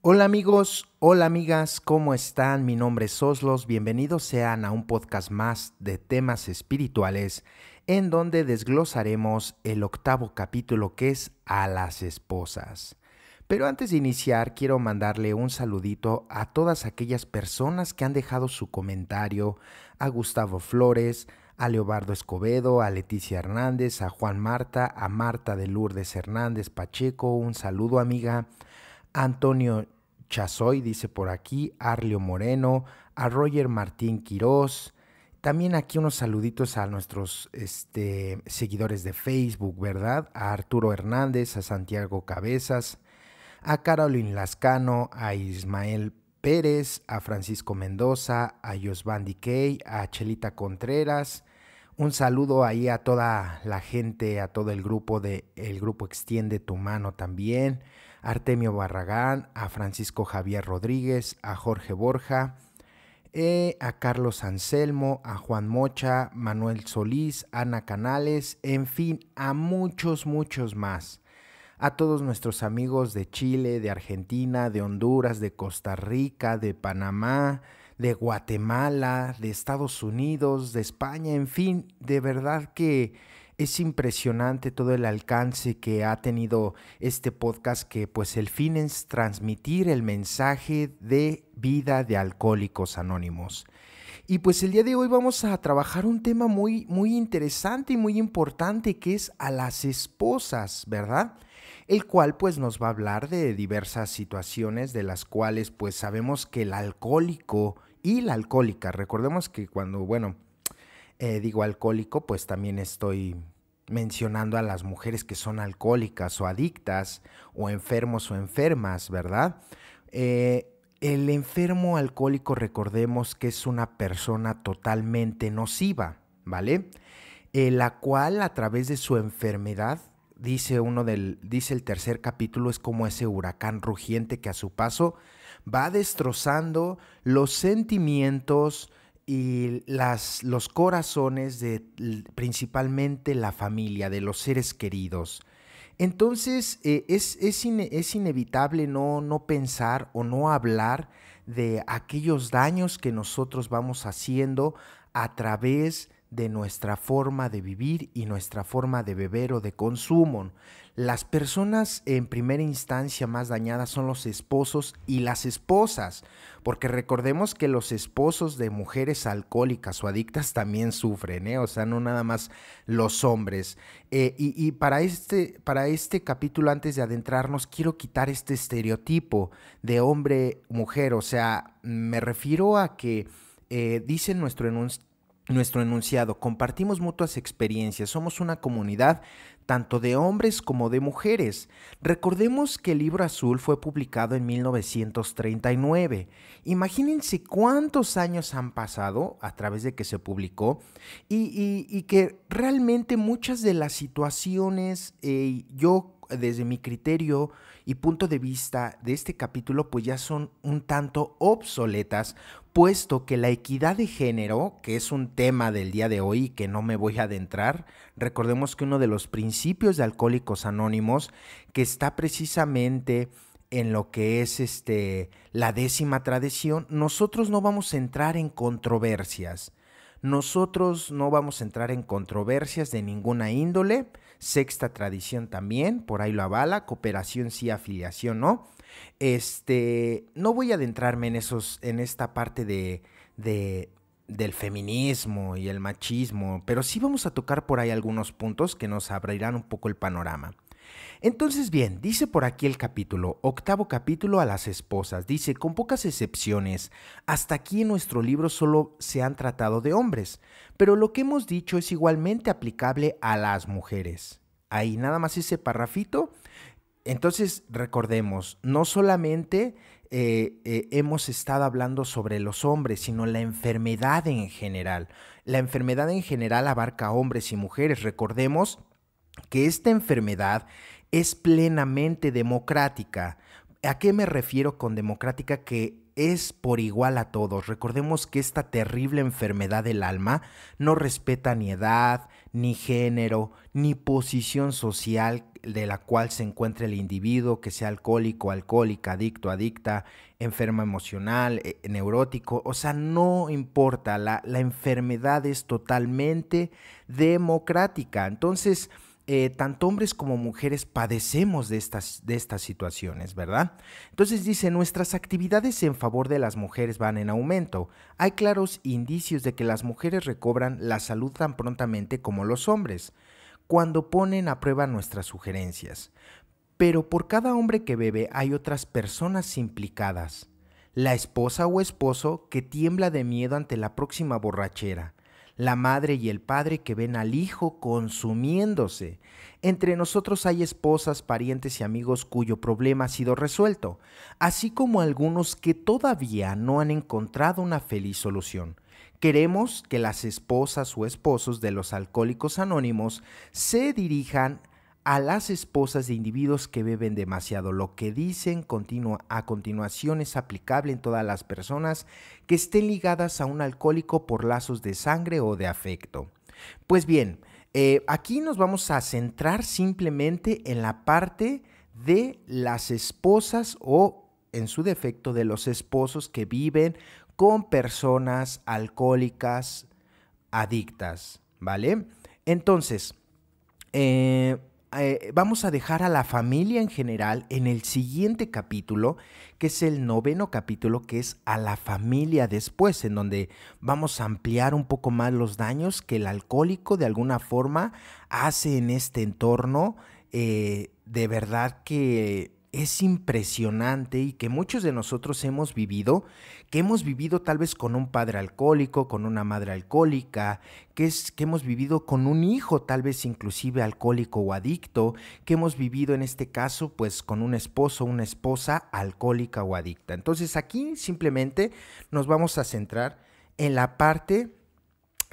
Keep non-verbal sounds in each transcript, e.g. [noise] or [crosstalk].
Hola amigos, hola amigas, ¿cómo están? Mi nombre es Oslos, bienvenidos sean a un podcast más de temas espirituales en donde desglosaremos el octavo capítulo que es a las esposas. Pero antes de iniciar quiero mandarle un saludito a todas aquellas personas que han dejado su comentario, a Gustavo Flores, a Leobardo Escobedo, a Leticia Hernández, a Juan Marta, a Marta de Lourdes Hernández Pacheco, un saludo amiga, Antonio Chazoy dice por aquí, Arlio Moreno, a Roger Martín Quirós. También aquí unos saluditos a nuestros este, seguidores de Facebook, ¿verdad? A Arturo Hernández, a Santiago Cabezas, a Carolyn Lascano, a Ismael Pérez, a Francisco Mendoza, a Yosvan Kay, a Chelita Contreras. Un saludo ahí a toda la gente, a todo el grupo de El Grupo Extiende Tu Mano también. Artemio Barragán, a Francisco Javier Rodríguez, a Jorge Borja, eh, a Carlos Anselmo, a Juan Mocha, Manuel Solís, Ana Canales, en fin, a muchos, muchos más. A todos nuestros amigos de Chile, de Argentina, de Honduras, de Costa Rica, de Panamá, de Guatemala, de Estados Unidos, de España, en fin, de verdad que es impresionante todo el alcance que ha tenido este podcast que pues el fin es transmitir el mensaje de vida de alcohólicos anónimos. Y pues el día de hoy vamos a trabajar un tema muy muy interesante y muy importante que es a las esposas, ¿verdad? El cual pues nos va a hablar de diversas situaciones de las cuales pues sabemos que el alcohólico y la alcohólica, recordemos que cuando bueno, eh, digo alcohólico, pues también estoy mencionando a las mujeres que son alcohólicas o adictas o enfermos o enfermas, ¿verdad? Eh, el enfermo alcohólico recordemos que es una persona totalmente nociva, ¿vale? Eh, la cual a través de su enfermedad, dice uno del, dice el tercer capítulo, es como ese huracán rugiente que a su paso va destrozando los sentimientos, y los corazones de principalmente la familia, de los seres queridos. Entonces eh, es, es, inevitable no, no pensar o no hablar de aquellos daños que nosotros vamos haciendo a través de nuestra forma de vivir y nuestra forma de beber o de consumo. Las personas en primera instancia más dañadas son los esposos y las esposas, porque recordemos que los esposos de mujeres alcohólicas o adictas también sufren, ¿eh? o sea, no nada más los hombres. Eh, y, para, este, para este capítulo, antes de adentrarnos, quiero quitar este estereotipo de hombre-mujer, o sea, me refiero a que... Eh, dice nuestro, nuestro enunciado, compartimos mutuas experiencias, somos una comunidad tanto de hombres como de mujeres. Recordemos que el libro azul fue publicado en 1939. Imagínense cuántos años han pasado a través de que se publicó y, que realmente muchas de las situaciones, eh, yo desde mi criterio y punto de vista de este capítulo, pues ya son un tanto obsoletas, puesto que la equidad de género, que es un tema del día de hoy y que no me voy a adentrar, recordemos que uno de los principios de Alcohólicos Anónimos, que está precisamente en lo que es este, la décima tradición, nosotros no vamos a entrar en controversias. Nosotros no vamos a entrar en controversias de ninguna índole, Sexta tradición también, por ahí lo avala. Cooperación sí, afiliación no. Este, no voy a adentrarme en, esos, en esta parte de, del feminismo y el machismo, pero sí vamos a tocar por ahí algunos puntos que nos abrirán un poco el panorama. Entonces bien, dice por aquí el capítulo, octavo capítulo a las esposas, dice, con pocas excepciones, hasta aquí en nuestro libro solo se han tratado de hombres, pero lo que hemos dicho es igualmente aplicable a las mujeres. Ahí nada más ese parrafito. Entonces recordemos, no solamente eh, eh, hemos estado hablando sobre los hombres, sino la enfermedad en general. La enfermedad en general abarca hombres y mujeres. Recordemos que esta enfermedad es plenamente democrática. ¿A qué me refiero con democrática? Que es por igual a todos. Recordemos que esta terrible enfermedad del alma no respeta ni edad, ni género, ni posición social de la cual se encuentre el individuo, que sea alcohólico, alcohólica, adicto, adicta, enferma emocional, eh, neurótico, o sea, no importa, la, la enfermedad es totalmente democrática. Entonces, eh, tanto hombres como mujeres padecemos de de estas situaciones, ¿verdad? Entonces dice, nuestras actividades en favor de las mujeres van en aumento. Hay claros indicios de que las mujeres recobran la salud tan prontamente como los hombres, cuando ponen a prueba nuestras sugerencias. Pero por cada hombre que bebe hay otras personas implicadas. La esposa o esposo que tiembla de miedo ante la próxima borrachera la madre y el padre que ven al hijo consumiéndose. Entre nosotros hay esposas, parientes y amigos cuyo problema ha sido resuelto, así como algunos que todavía no han encontrado una feliz solución. Queremos que las esposas o esposos de los alcohólicos anónimos se dirijan a las esposas de individuos que beben demasiado. Lo que dicen a continuación es aplicable en todas las personas que estén ligadas a un alcohólico por lazos de sangre o de afecto. Pues bien, eh, aquí nos vamos a centrar simplemente en la parte de las esposas o en su defecto de los esposos que viven con personas alcohólicas adictas, ¿vale? Entonces, eh, eh, vamos a dejar a la familia en general en el siguiente capítulo, que es el noveno capítulo, que es a la familia después, en donde vamos a ampliar un poco más los daños que el alcohólico de alguna forma hace en este entorno. Eh, de verdad que es impresionante y que muchos de nosotros hemos vivido, que hemos vivido tal vez con un padre alcohólico, con una madre alcohólica, que, es, que hemos vivido con un hijo tal vez inclusive alcohólico o adicto, que hemos vivido en este caso pues con un esposo una esposa alcohólica o adicta. Entonces aquí simplemente nos vamos a centrar en la parte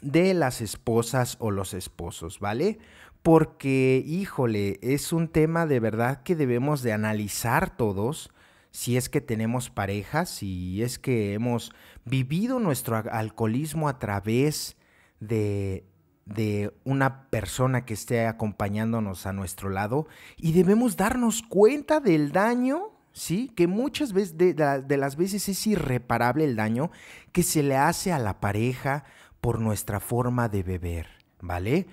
de las esposas o los esposos, ¿vale? Porque, híjole, es un tema de verdad que debemos de analizar todos si es que tenemos parejas, si es que hemos vivido nuestro alcoholismo a través de, de una persona que esté acompañándonos a nuestro lado y debemos darnos cuenta del daño, ¿sí? Que muchas veces, de, las veces es irreparable el daño que se le hace a la pareja por nuestra forma de beber, ¿vale?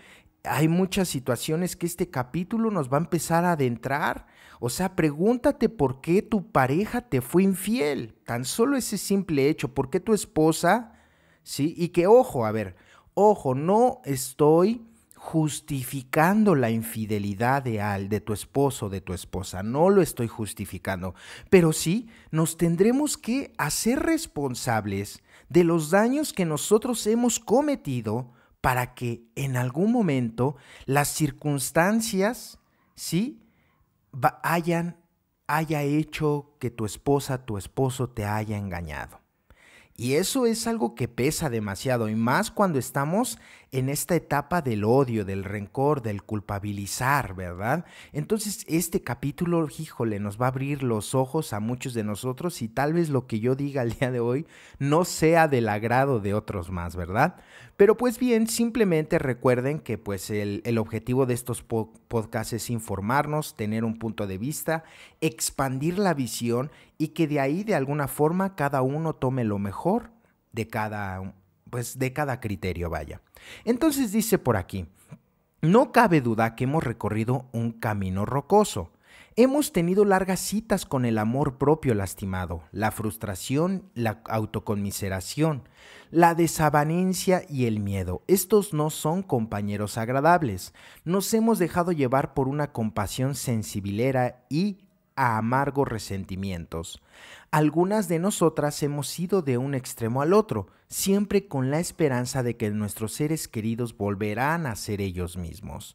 Hay muchas situaciones que este capítulo nos va a empezar a adentrar. O sea, pregúntate por qué tu pareja te fue infiel. Tan solo ese simple hecho, por qué tu esposa, ¿sí? Y que, ojo, a ver, ojo, no estoy justificando la infidelidad de al de tu esposo de tu esposa no lo estoy justificando pero sí nos tendremos que hacer responsables de los daños que nosotros hemos cometido para que en algún momento las circunstancias, ¿sí? hayan, haya hecho que tu esposa, tu esposo te haya engañado. Y eso es algo que pesa demasiado, y más cuando estamos en esta etapa del odio, del rencor, del culpabilizar, ¿verdad? Entonces este capítulo, híjole, nos va a abrir los ojos a muchos de nosotros y tal vez lo que yo diga el día de hoy no sea del agrado de otros más, ¿verdad? Pero pues bien, simplemente recuerden que pues el, objetivo de estos podcasts es informarnos, tener un punto de vista, expandir la visión y que de ahí de alguna forma cada uno tome lo mejor de cada pues de cada criterio, vaya. Entonces dice por aquí, no cabe duda que hemos recorrido un camino rocoso. Hemos tenido largas citas con el amor propio lastimado, la frustración, la autoconmiseración, la desavenencia y el miedo. Estos no son compañeros agradables. Nos hemos dejado llevar por una compasión sensibilera y a amargos resentimientos. Algunas de nosotras hemos ido de un extremo al otro, siempre con la esperanza de que nuestros seres queridos volverán a ser ellos mismos.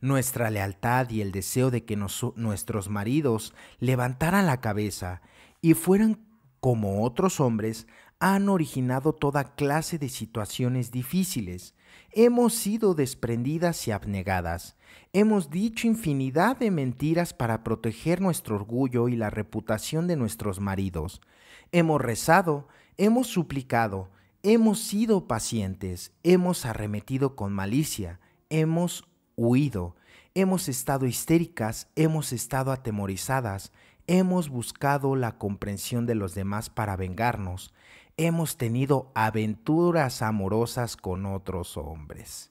Nuestra lealtad y el deseo de que nuestros maridos levantaran la cabeza y fueran como otros hombres han originado toda clase de situaciones difíciles, Hemos sido desprendidas y abnegadas. Hemos dicho infinidad de mentiras para proteger nuestro orgullo y la reputación de nuestros maridos. Hemos rezado, hemos suplicado, hemos sido pacientes, hemos arremetido con malicia, hemos huido, hemos estado histéricas, hemos estado atemorizadas, hemos buscado la comprensión de los demás para vengarnos, hemos tenido aventuras amorosas con otros hombres.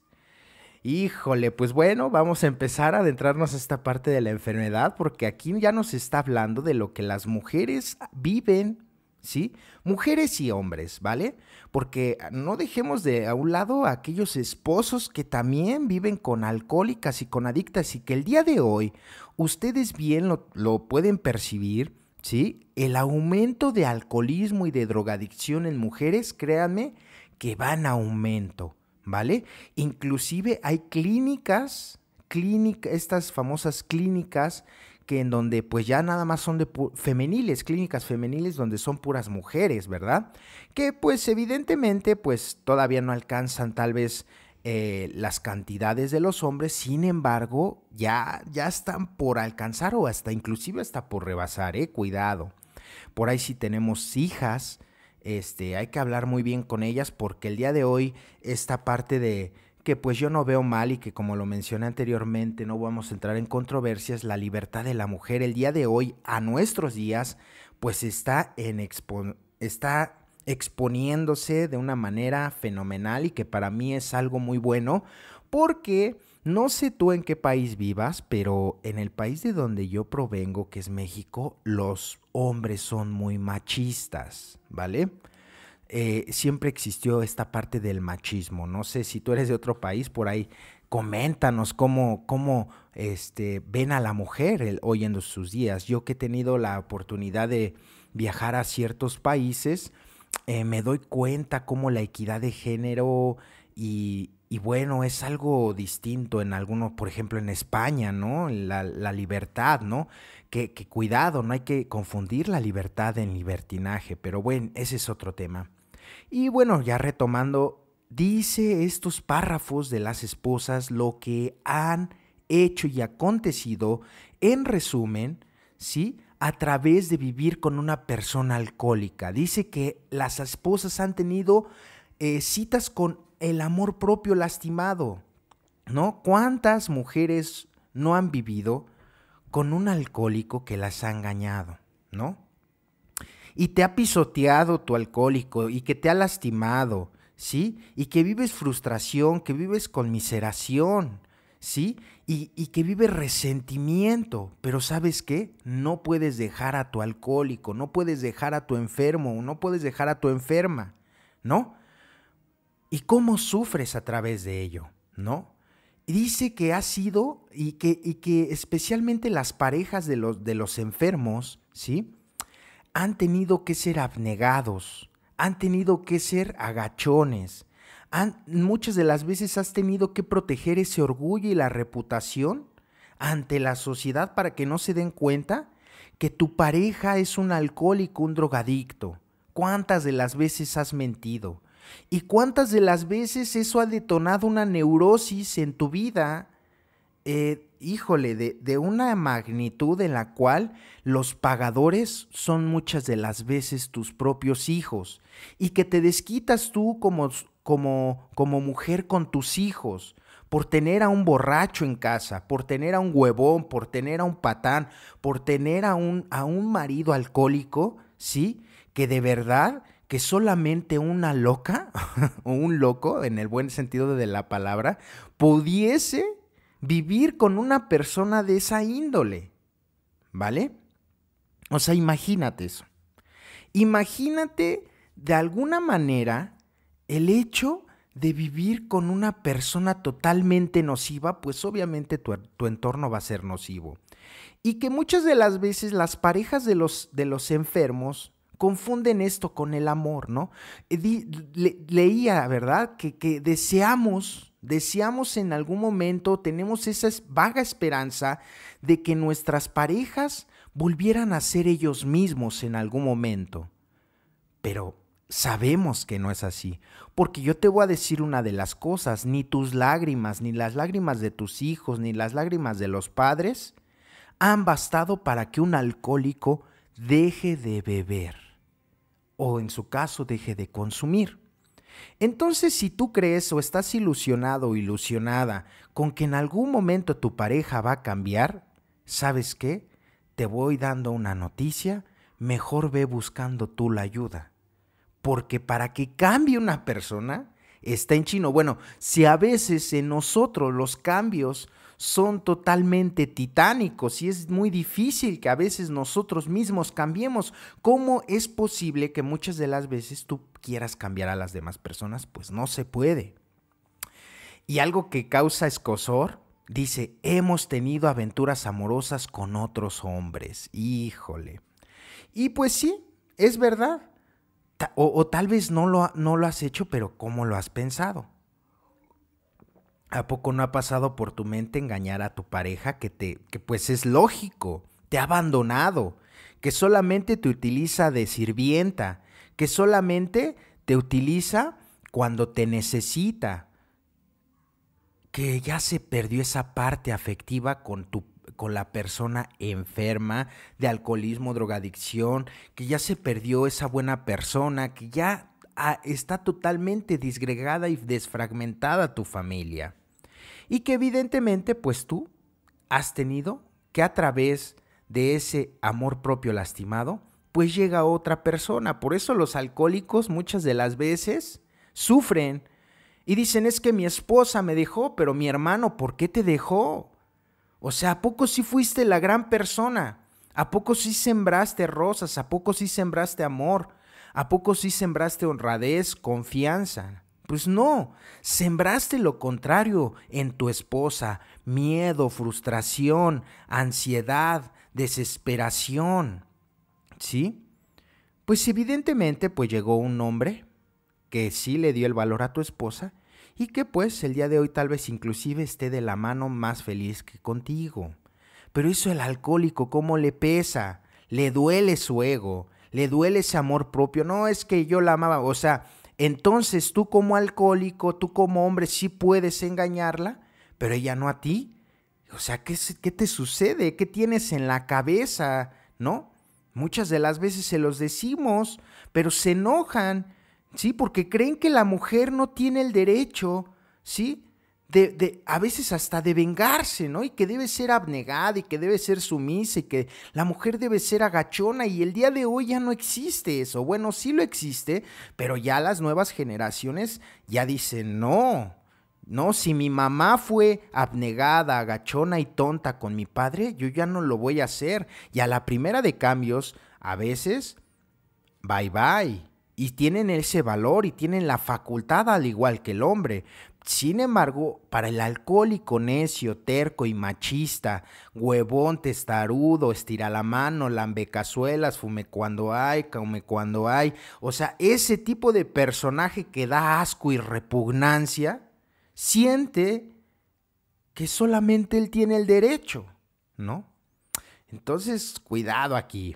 Híjole, pues bueno, vamos a empezar a adentrarnos a esta parte de la enfermedad porque aquí ya nos está hablando de lo que las mujeres viven, ¿sí? Mujeres y hombres, ¿vale? Porque no dejemos de a un lado a aquellos esposos que también viven con alcohólicas y con adictas y que el día de hoy ustedes bien lo pueden percibir ¿sí? El aumento de alcoholismo y de drogadicción en mujeres, créanme, que van a aumento, ¿vale? Inclusive hay clínicas, estas famosas clínicas que en donde pues ya nada más son de femeniles, clínicas femeniles donde son puras mujeres, ¿verdad? Que pues evidentemente pues todavía no alcanzan tal vez eh, las cantidades de los hombres, sin embargo, ya, ya están por alcanzar o hasta inclusive hasta por rebasar, ¿eh? cuidado. Por ahí si tenemos hijas, este, hay que hablar muy bien con ellas porque el día de hoy esta parte de que pues yo no veo mal y que como lo mencioné anteriormente no vamos a entrar en controversias, la libertad de la mujer el día de hoy a nuestros días pues está en expo está exponiéndose de una manera fenomenal y que para mí es algo muy bueno porque no sé tú en qué país vivas, pero en el país de donde yo provengo, que es México, los hombres son muy machistas, ¿vale? Eh, siempre existió esta parte del machismo. No sé si tú eres de otro país, por ahí coméntanos cómo, cómo este, ven a la mujer hoy en sus días. Yo que he tenido la oportunidad de viajar a ciertos países, eh, me doy cuenta cómo la equidad de género y, bueno, es algo distinto en algunos, por ejemplo, en España, ¿no? La, la libertad, ¿no? Que, que, cuidado, no hay que confundir la libertad en libertinaje, pero bueno, ese es otro tema. Y bueno, ya retomando, dice estos párrafos de las esposas lo que han hecho y acontecido, en resumen, ¿sí? a través de vivir con una persona alcohólica. Dice que las esposas han tenido eh, citas con el amor propio lastimado, ¿no? ¿Cuántas mujeres no han vivido con un alcohólico que las ha engañado, ¿no? Y te ha pisoteado tu alcohólico y que te ha lastimado, ¿sí? Y que vives frustración, que vives con conmiseración, ¿sí? Y, que vive resentimiento, pero ¿sabes qué? No puedes dejar a tu alcohólico, no puedes dejar a tu enfermo, no puedes dejar a tu enferma, ¿no? ¿Y cómo sufres a través de ello, ¿no? dice que ha sido y que, y que especialmente las parejas de los, de los enfermos, ¿sí? Han tenido que ser abnegados, han tenido que ser agachones, muchas de las veces has tenido que proteger ese orgullo y la reputación ante la sociedad para que no se den cuenta que tu pareja es un alcohólico, un drogadicto. ¿Cuántas de las veces has mentido? ¿Y cuántas de las veces eso ha detonado una neurosis en tu vida? Eh, híjole, de una magnitud en la cual los pagadores son muchas de las veces tus propios hijos y que te desquitas tú como como, mujer con tus hijos, por tener a un borracho en casa, por tener a un huevón, por tener a un patán, por tener a un, a un marido alcohólico, ¿sí? Que de verdad que solamente una loca [laughs] o un loco, en el buen sentido de la palabra, pudiese vivir con una persona de esa índole. ¿Vale? O sea, imagínate eso. Imagínate de alguna manera el hecho de vivir con una persona totalmente nociva, pues obviamente tu, entorno va a ser nocivo. Y que muchas de las veces las parejas de los, de los enfermos confunden esto con el amor, ¿no? Eh, leía, ¿verdad? que deseamos, deseamos en algún momento, tenemos esa vaga esperanza de que nuestras parejas volvieran a ser ellos mismos en algún momento. Pero Sabemos que no es así, porque yo te voy a decir una de las cosas, ni tus lágrimas, ni las lágrimas de tus hijos, ni las lágrimas de los padres han bastado para que un alcohólico deje de beber o en su caso deje de consumir. Entonces, si tú crees o estás ilusionado o ilusionada con que en algún momento tu pareja va a cambiar, ¿sabes qué? Te voy dando una noticia, mejor ve buscando tú la ayuda porque para que cambie una persona está en chino. Bueno, si a veces en nosotros los cambios son totalmente titánicos y es muy difícil que a veces nosotros mismos cambiemos. ¿Cómo es posible que muchas de las veces tú quieras cambiar a las demás personas? Pues no se puede. Y algo que causa escosor, dice, hemos tenido aventuras amorosas con otros hombres. Híjole. Y pues sí, es verdad o, tal vez no lo, no lo has hecho, pero ¿cómo lo has pensado? ¿A poco no ha pasado por tu mente engañar a tu pareja que te, que pues es lógico, te ha abandonado, que solamente te utiliza de sirvienta, que solamente te utiliza cuando te necesita, que ya se perdió esa parte afectiva con tu con la persona enferma de alcoholismo, drogadicción, que ya se perdió esa buena persona, que ya ah, está totalmente disgregada y desfragmentada tu familia. Y que evidentemente pues tú has tenido que a través de ese amor propio lastimado, pues llega otra persona. Por eso los alcohólicos muchas de las veces sufren y dicen, es que mi esposa me dejó, pero mi hermano, ¿por qué te dejó? O sea, ¿a poco sí fuiste la gran persona? ¿A poco sí sembraste rosas? ¿A poco sí sembraste amor? ¿A poco sí sembraste honradez, confianza? Pues no, sembraste lo contrario en tu esposa, miedo, frustración, ansiedad, desesperación. ¿Sí? Pues evidentemente, pues llegó un hombre que sí le dio el valor a tu esposa y que pues el día de hoy tal vez inclusive esté de la mano más feliz que contigo. Pero eso el alcohólico, ¿cómo le pesa? Le duele su ego, le duele ese amor propio. No es que yo la amaba, o sea, entonces tú como alcohólico, tú como hombre sí puedes engañarla, pero ella no a ti. O sea, ¿qué, qué te sucede? ¿Qué tienes en la cabeza? ¿No? Muchas de las veces se los decimos, pero se enojan ¿sí? Porque creen que la mujer no tiene el derecho, ¿sí? De, de, a veces hasta de vengarse, ¿no? Y que debe ser abnegada y que debe ser sumisa y que la mujer debe ser agachona y el día de hoy ya no existe eso. Bueno, sí lo existe, pero ya las nuevas generaciones ya dicen, no, no, si mi mamá fue abnegada, agachona y tonta con mi padre, yo ya no lo voy a hacer. Y a la primera de cambios, a veces, bye bye y tienen ese valor y tienen la facultad al igual que el hombre. Sin embargo, para el alcohólico necio, terco y machista, huevón, testarudo, estira la mano, lambecazuelas, fume cuando hay, come cuando hay, o sea, ese tipo de personaje que da asco y repugnancia, siente que solamente él tiene el derecho, ¿no? Entonces, cuidado aquí.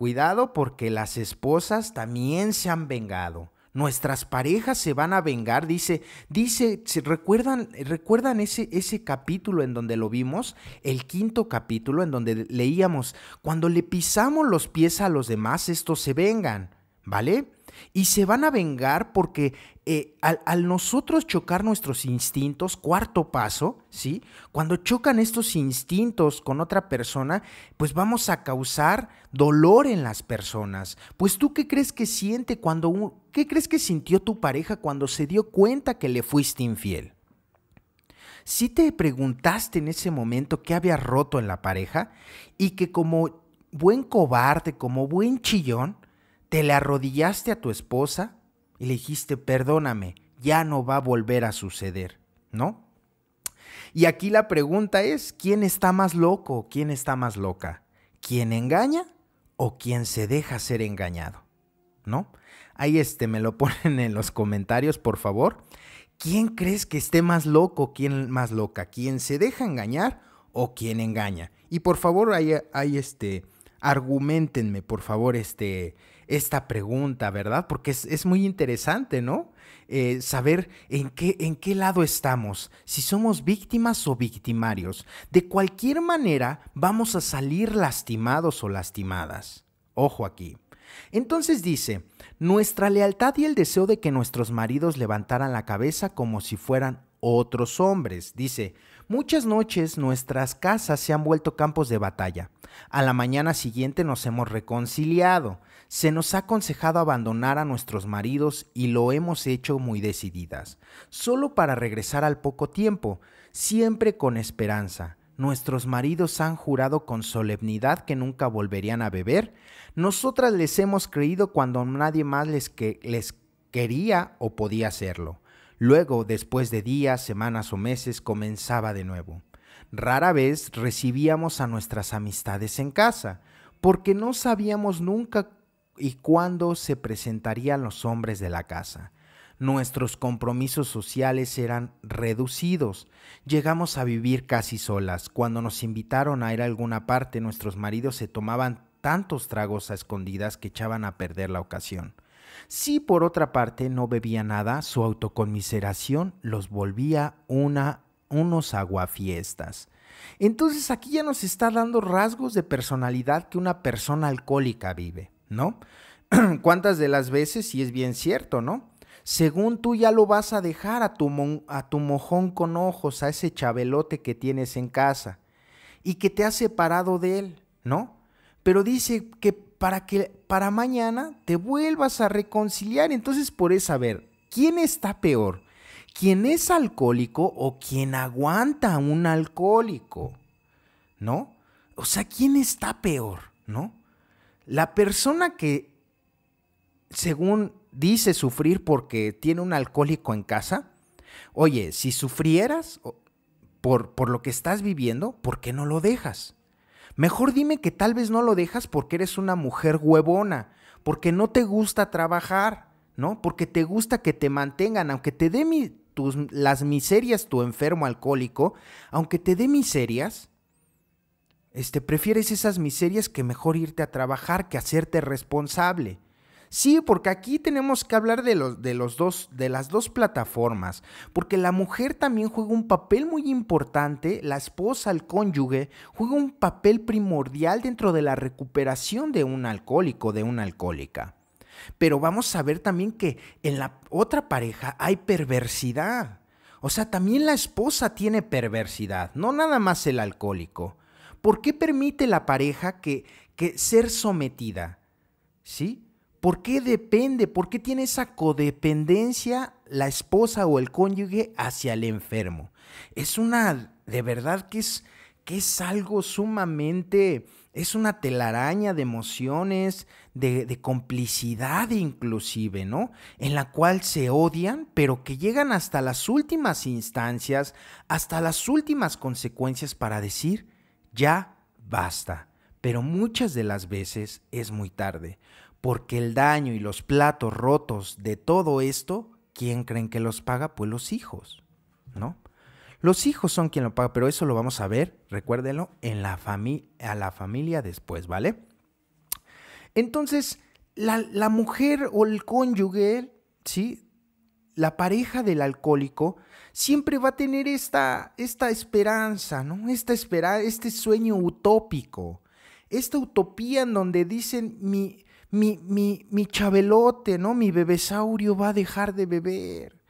Cuidado porque las esposas también se han vengado. Nuestras parejas se van a vengar, dice, dice, ¿recuerdan, recuerdan ese, ese capítulo en donde lo vimos? El quinto capítulo en donde leíamos, cuando le pisamos los pies a los demás, estos se vengan, ¿vale? y se van a vengar porque eh, al, nosotros chocar nuestros instintos, cuarto paso, ¿sí? Cuando chocan estos instintos con otra persona, pues vamos a causar dolor en las personas. Pues tú qué crees que siente cuando un, qué crees que sintió tu pareja cuando se dio cuenta que le fuiste infiel? Si te preguntaste en ese momento qué había roto en la pareja y que como buen cobarde, como buen chillón, te le arrodillaste a tu esposa y le dijiste, perdóname, ya no va a volver a suceder, ¿no? Y aquí la pregunta es, ¿quién está más loco? ¿Quién está más loca? ¿Quién engaña o quién se deja ser engañado? ¿No? Ahí este, me lo [laughs] ponen en los comentarios, por favor. ¿Quién crees que esté más loco? ¿Quién más loca? ¿Quién se deja engañar o quién engaña? Y por favor, ahí este, argumentenme, por favor, este, esta pregunta, ¿verdad? Porque es, muy interesante, ¿no? Eh, saber en qué, en qué lado estamos, si somos víctimas o victimarios. De cualquier manera, vamos a salir lastimados o lastimadas. Ojo aquí. Entonces dice, nuestra lealtad y el deseo de que nuestros maridos levantaran la cabeza como si fueran otros hombres. Dice, muchas noches nuestras casas se han vuelto campos de batalla. A la mañana siguiente nos hemos reconciliado. Se nos ha aconsejado abandonar a nuestros maridos y lo hemos hecho muy decididas, solo para regresar al poco tiempo, siempre con esperanza. Nuestros maridos han jurado con solemnidad que nunca volverían a beber. Nosotras les hemos creído cuando nadie más les, quería o podía hacerlo. Luego, después de días, semanas o meses, comenzaba de nuevo. Rara vez recibíamos a nuestras amistades en casa, porque no sabíamos nunca y cuándo se presentarían los hombres de la casa. Nuestros compromisos sociales eran reducidos. Llegamos a vivir casi solas. Cuando nos invitaron a ir a alguna parte, nuestros maridos se tomaban tantos tragos a escondidas que echaban a perder la ocasión. Si por otra parte no bebía nada, su autoconmiseración los volvía una, unos aguafiestas. Entonces aquí ya nos está dando rasgos de personalidad que una persona alcohólica vive. ¿no? [clears throat] ¿Cuántas de las veces, si es bien cierto, ¿no? Según tú ya lo vas a dejar a tu, mojón con ojos, a ese chabelote que tienes en casa y que te ha separado de él, ¿no? Pero dice que para que para mañana te vuelvas a reconciliar, entonces por eso a ver, quién está peor, quién es alcohólico o quién aguanta a un alcohólico, ¿no? O sea, ¿quién está peor, no? La persona que, según dice sufrir porque tiene un alcohólico en casa, oye, si sufrieras por, por lo que estás viviendo, ¿por qué no lo dejas? Mejor dime que tal vez no lo dejas porque eres una mujer huevona, porque no te gusta trabajar, ¿no? Porque te gusta que te mantengan, aunque te dé las miserias tu enfermo alcohólico, aunque te dé miserias, este, prefieres esas miserias que mejor irte a trabajar que hacerte responsable. Sí, porque aquí tenemos que hablar de, los, de, dos, de las dos plataformas, porque la mujer también juega un papel muy importante, la esposa, el cónyuge, juega un papel primordial dentro de la recuperación de un alcohólico, de una alcohólica. Pero vamos a ver también que en la otra pareja hay perversidad. O sea, también la esposa tiene perversidad, no nada más el alcohólico. ¿Por qué permite la pareja que, ser sometida? ¿Sí? ¿Por qué depende? ¿Por qué tiene esa codependencia la esposa o el cónyuge hacia el enfermo? Es una, de verdad que es, que es algo sumamente, es una telaraña de emociones, de, de, complicidad inclusive, ¿no? En la cual se odian, pero que llegan hasta las últimas instancias, hasta las últimas consecuencias para decir, ya basta. Pero muchas de las veces es muy tarde, porque el daño y los platos rotos de todo esto, ¿quién creen que los paga? Pues los hijos, ¿no? Los hijos son quien lo paga, pero eso lo vamos a ver, recuérdenlo, en la a la familia después, ¿vale? Entonces, la, la mujer o el cónyuge, ¿sí? la pareja del alcohólico siempre va a tener esta, esta esperanza, ¿no? Esta espera, este sueño utópico, esta utopía en donde dicen mi, mi, mi, mi chabelote, ¿no? Mi bebesaurio va a dejar de beber,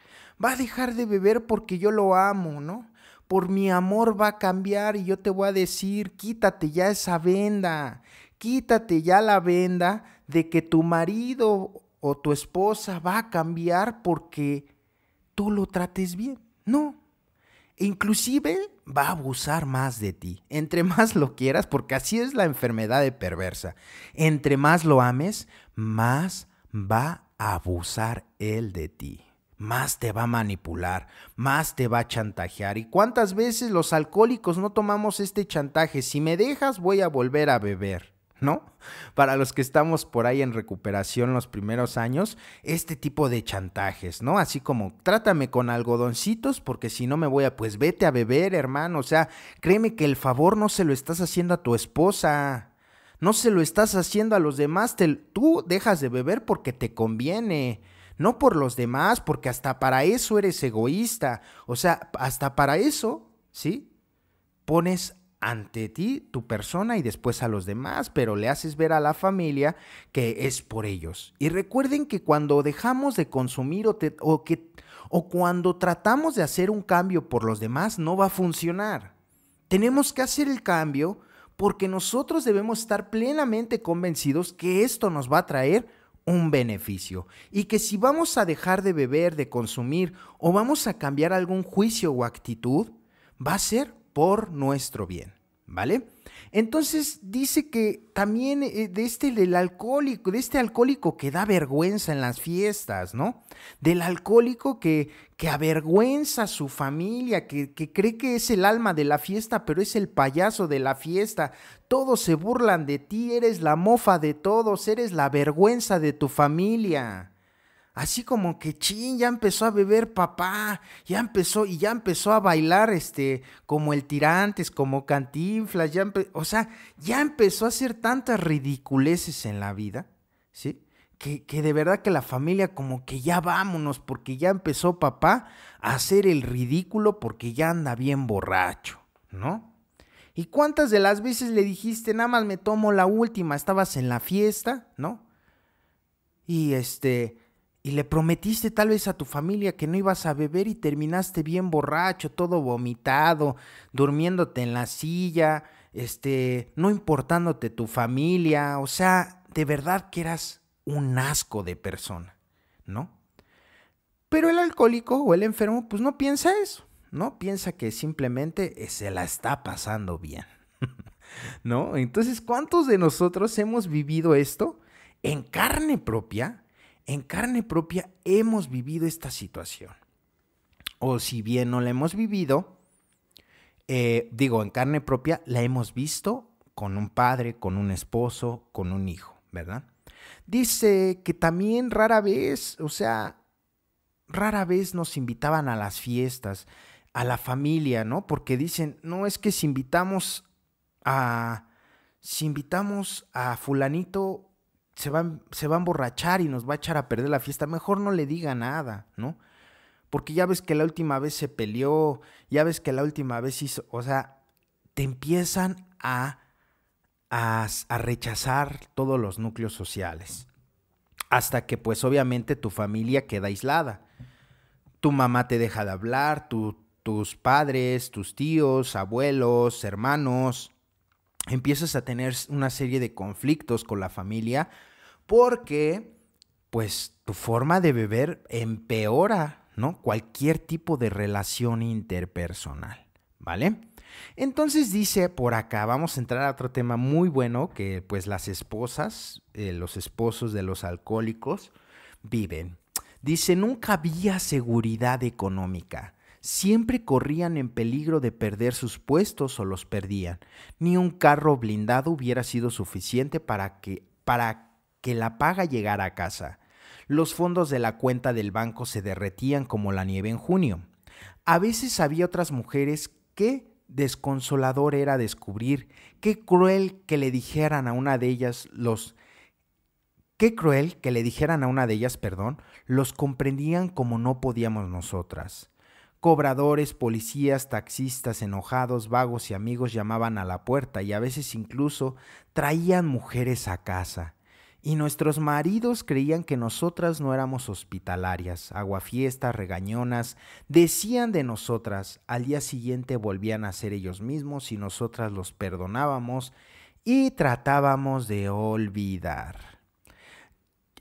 va a dejar de beber porque yo lo amo, ¿no? Por mi amor va a cambiar y yo te voy a decir, quítate ya esa venda, quítate ya la venda de que tu marido o tu esposa va a cambiar porque tú lo trates bien. No. E inclusive va a abusar más de ti. Entre más lo quieras, porque así es la enfermedad de perversa. Entre más lo ames, más va a abusar él de ti. Más te va a manipular, más te va a chantajear. ¿Y cuántas veces los alcohólicos no tomamos este chantaje? Si me dejas, voy a volver a beber. ¿no? Para los que estamos por ahí en recuperación los primeros años, este tipo de chantajes, ¿no? Así como, trátame con algodoncitos porque si no me voy a, pues vete a beber, hermano, o sea, créeme que el favor no se lo estás haciendo a tu esposa. No se lo estás haciendo a los demás, tú dejas de beber porque te conviene no por los demás, porque hasta para eso eres egoísta. O sea, hasta para eso, ¿sí? Pones ante ti, tu persona y después a los demás, pero le haces ver a la familia que es por ellos. Y recuerden que cuando dejamos de consumir o, que, o cuando tratamos de hacer un cambio por los demás, no va a funcionar. Tenemos que hacer el cambio porque nosotros debemos estar plenamente convencidos que esto nos va a traer un beneficio y que si vamos a dejar de beber, de consumir o vamos a cambiar algún juicio o actitud, va a ser por nuestro bien, ¿vale? Entonces dice que también eh, de este del alcohólico, de este alcohólico que da vergüenza en las fiestas, ¿no? Del alcohólico que, que avergüenza a su familia, que, que cree que es el alma de la fiesta, pero es el payaso de la fiesta. Todos se burlan de ti, eres la mofa de todos, eres la vergüenza de tu familia así como que chin, ya empezó a beber papá, ya empezó y ya empezó a bailar este como el tirantes, como cantinflas, ya o sea, ya empezó a hacer tantas ridiculeces en la vida, ¿sí? Que, que de verdad que la familia como que ya vámonos porque ya empezó papá a hacer el ridículo porque ya anda bien borracho, ¿no? ¿Y cuántas de las veces le dijiste, nada más me tomo la última, estabas en la fiesta, ¿no? Y este, y le prometiste tal vez a tu familia que no ibas a beber y terminaste bien borracho, todo vomitado, durmiéndote en la silla, este, no importándote tu familia, o sea, de verdad que eras un asco de persona, ¿no? Pero el alcohólico o el enfermo pues no piensa eso, ¿no? Piensa que simplemente se la está pasando bien. [laughs] ¿No? Entonces, ¿cuántos de nosotros hemos vivido esto en carne propia? en carne propia hemos vivido esta situación. O si bien no la hemos vivido, eh, digo, en carne propia la hemos visto con un padre, con un esposo, con un hijo, ¿verdad? Dice que también rara vez, o sea, rara vez nos invitaban a las fiestas, a la familia, ¿no? Porque dicen, no es que si invitamos a, si invitamos a fulanito se va, a emborrachar y nos va a echar a perder la fiesta, mejor no le diga nada, ¿no? Porque ya ves que la última vez se peleó, ya ves que la última vez hizo, o sea, te empiezan a, a, a rechazar todos los núcleos sociales. Hasta que pues obviamente tu familia queda aislada. Tu mamá te deja de hablar, tus padres, tus tíos, abuelos, hermanos, empiezas a tener una serie de conflictos con la familia porque pues tu forma de beber empeora, ¿no? Cualquier tipo de relación interpersonal, ¿vale? Entonces dice por acá, vamos a entrar a otro tema muy bueno que pues las esposas, eh, los esposos de los alcohólicos viven. Dice, nunca había seguridad económica. Siempre corrían en peligro de perder sus puestos o los perdían. Ni un carro blindado hubiera sido suficiente para que para que la paga llegara a casa. Los fondos de la cuenta del banco se derretían como la nieve en junio. A veces había otras mujeres que desconsolador era descubrir qué cruel que le dijeran a una de ellas los qué cruel que le dijeran a una de ellas, perdón, los comprendían como no podíamos nosotras. Cobradores, policías, taxistas, enojados, vagos y amigos llamaban a la puerta y a veces incluso traían mujeres a casa. Y nuestros maridos creían que nosotras no éramos hospitalarias, aguafiestas, regañonas, decían de nosotras, al día siguiente volvían a ser ellos mismos y nosotras los perdonábamos y tratábamos de olvidar.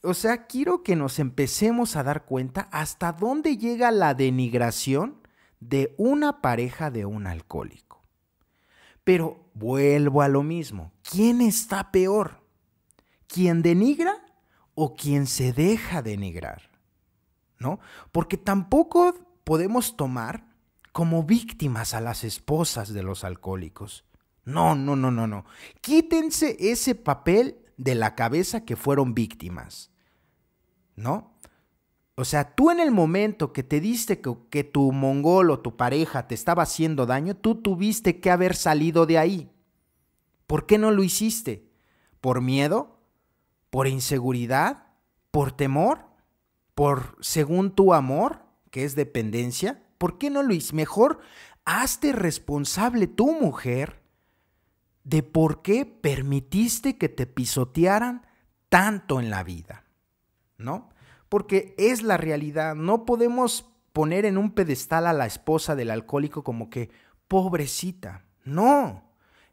O sea, quiero que nos empecemos a dar cuenta hasta dónde llega la denigración de una pareja de un alcohólico. Pero vuelvo a lo mismo, ¿quién está peor? quien denigra o quien se deja denigrar, ¿no? Porque tampoco podemos tomar como víctimas a las esposas de los alcohólicos. No, no, no, no, no. Quítense ese papel de la cabeza que fueron víctimas, ¿no? O sea, tú en el momento que te diste que, que tu mongol o tu pareja te estaba haciendo daño, tú tuviste que haber salido de ahí. ¿Por qué no lo hiciste? ¿Por miedo? por inseguridad, por temor, por según tu amor, que es dependencia. ¿Por qué no, Luis? Mejor hazte responsable tu mujer de por qué permitiste que te pisotearan tanto en la vida, ¿no? Porque es la realidad, no podemos poner en un pedestal a la esposa del alcohólico como que, pobrecita, no,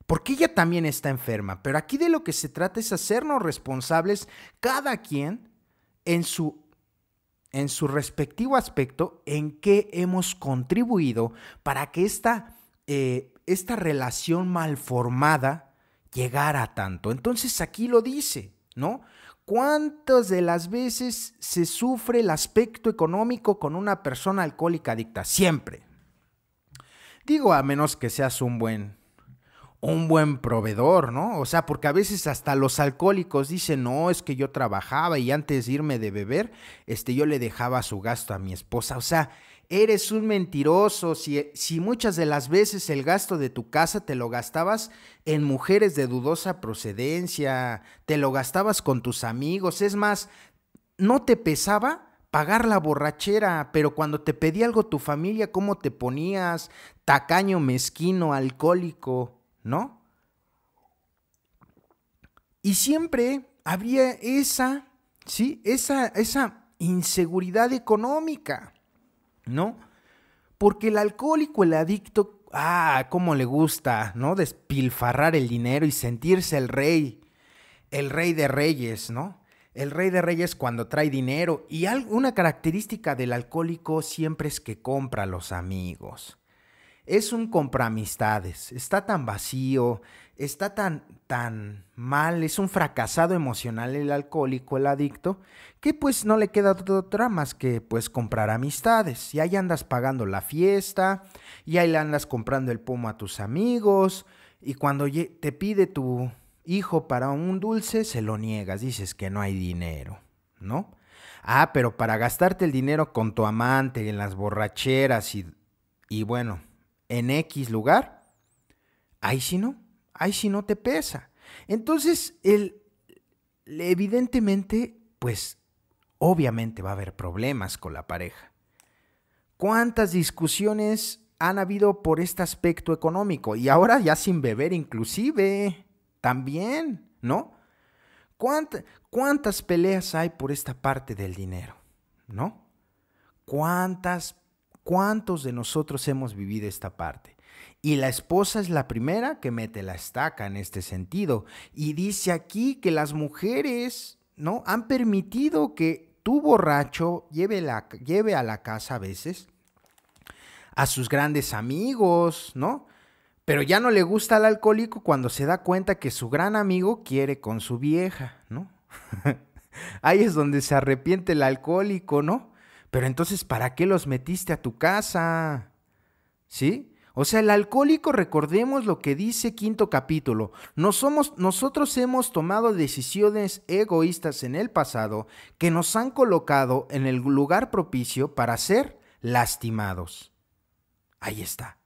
porque ella también está enferma, pero aquí de lo que se trata es hacernos responsables cada quien en su en su respectivo aspecto en qué hemos contribuido para que esta, eh, esta relación malformada llegara a tanto. Entonces aquí lo dice, ¿no? ¿Cuántas de las veces se sufre el aspecto económico con una persona alcohólica adicta? Siempre. Digo, a menos que seas un buen un buen proveedor, ¿no? O sea, porque a veces hasta los alcohólicos dicen, no, es que yo trabajaba y antes de irme de beber, este, yo le dejaba su gasto a mi esposa. O sea, eres un mentiroso. Si, si muchas de las veces el gasto de tu casa te lo gastabas en mujeres de dudosa procedencia, te lo gastabas con tus amigos, es más, no te pesaba pagar la borrachera, pero cuando te pedía algo tu familia, ¿cómo te ponías? Tacaño, mezquino, alcohólico. ¿no? Y siempre habría esa, ¿sí? Esa, esa inseguridad económica, ¿no? Porque el alcohólico, el adicto, ah, cómo le gusta, ¿no? Despilfarrar el dinero y sentirse el rey, el rey de reyes, ¿no? El rey de reyes cuando trae dinero. Y una característica del alcohólico siempre es que compra a los amigos es un amistades, Está tan vacío, está tan, tan mal, es un fracasado emocional el alcohólico, el adicto, que pues no le queda otra más que pues comprar amistades. Y ahí andas pagando la fiesta, y ahí andas comprando el pomo a tus amigos, y cuando te pide tu hijo para un dulce, se lo niegas, dices que no hay dinero, ¿no? Ah, pero para gastarte el dinero con tu amante y en las borracheras y, y bueno, en X lugar, ahí sí no, ahí sí no te pesa. Entonces, el, evidentemente, pues obviamente va a haber problemas con la pareja. ¿Cuántas discusiones han habido por este aspecto económico? Y ahora ya sin beber inclusive, también, ¿no? ¿Cuántas peleas hay por esta parte del dinero? ¿No? ¿Cuántas ¿Cuántos de nosotros hemos vivido esta parte? Y la esposa es la primera que mete la estaca en este sentido. Y dice aquí que las mujeres, ¿no? Han permitido que tu borracho lleve, la, lleve a la casa a veces a sus grandes amigos, ¿no? Pero ya no le gusta al alcohólico cuando se da cuenta que su gran amigo quiere con su vieja, ¿no? [laughs] Ahí es donde se arrepiente el alcohólico, ¿no? Pero entonces, ¿para qué los metiste a tu casa? ¿Sí? O sea, el alcohólico, recordemos lo que dice quinto capítulo. nosotros hemos tomado decisiones egoístas en el pasado que nos han colocado en el lugar propicio para ser lastimados. Ahí está.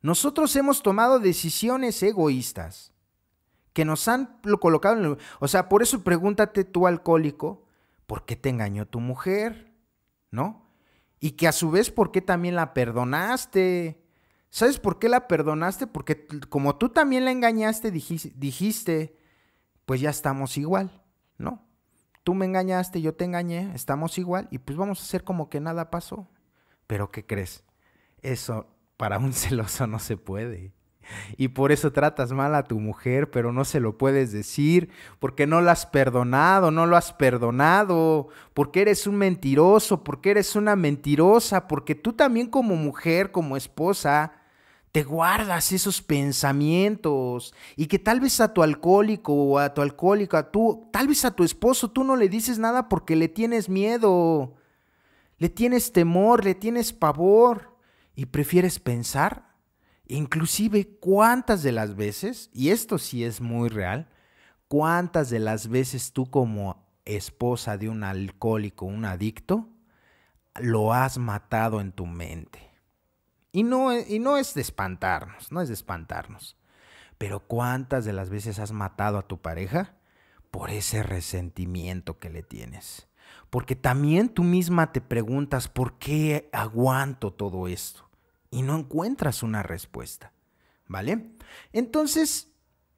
Nosotros hemos tomado decisiones egoístas que nos han colocado en el... O sea, por eso pregúntate tú, alcohólico, ¿por qué te engañó tu mujer? ¿no? Y que a su vez, ¿por qué también la perdonaste? ¿Sabes por qué la perdonaste? Porque como tú también la engañaste, dijiste, pues ya estamos igual, ¿no? Tú me engañaste, yo te engañé, estamos igual y pues vamos a hacer como que nada pasó. Pero ¿qué crees? Eso para un [laughs] celoso no se puede. [laughs] y por eso tratas mal a tu mujer, pero no se lo puedes decir, porque no la has perdonado, no lo has perdonado, porque eres un mentiroso, porque eres una mentirosa, porque tú también como mujer, como esposa, te guardas esos pensamientos y que tal vez a tu alcohólico o a tu alcohólica, tú, tal vez a tu esposo, tú no le dices nada porque le tienes miedo, le tienes temor, le tienes pavor y prefieres pensar Inclusive cuántas de las veces, y esto sí es muy real, cuántas de las veces tú como esposa de un alcohólico, un adicto, lo has matado en tu mente. Y no, e, y no es de espantarnos, no es de espantarnos. Pero cuántas de las veces has matado a tu pareja por ese resentimiento que le tienes. Porque también tú misma te preguntas, ¿por qué aguanto todo esto? y no encuentras una respuesta, ¿vale? Entonces,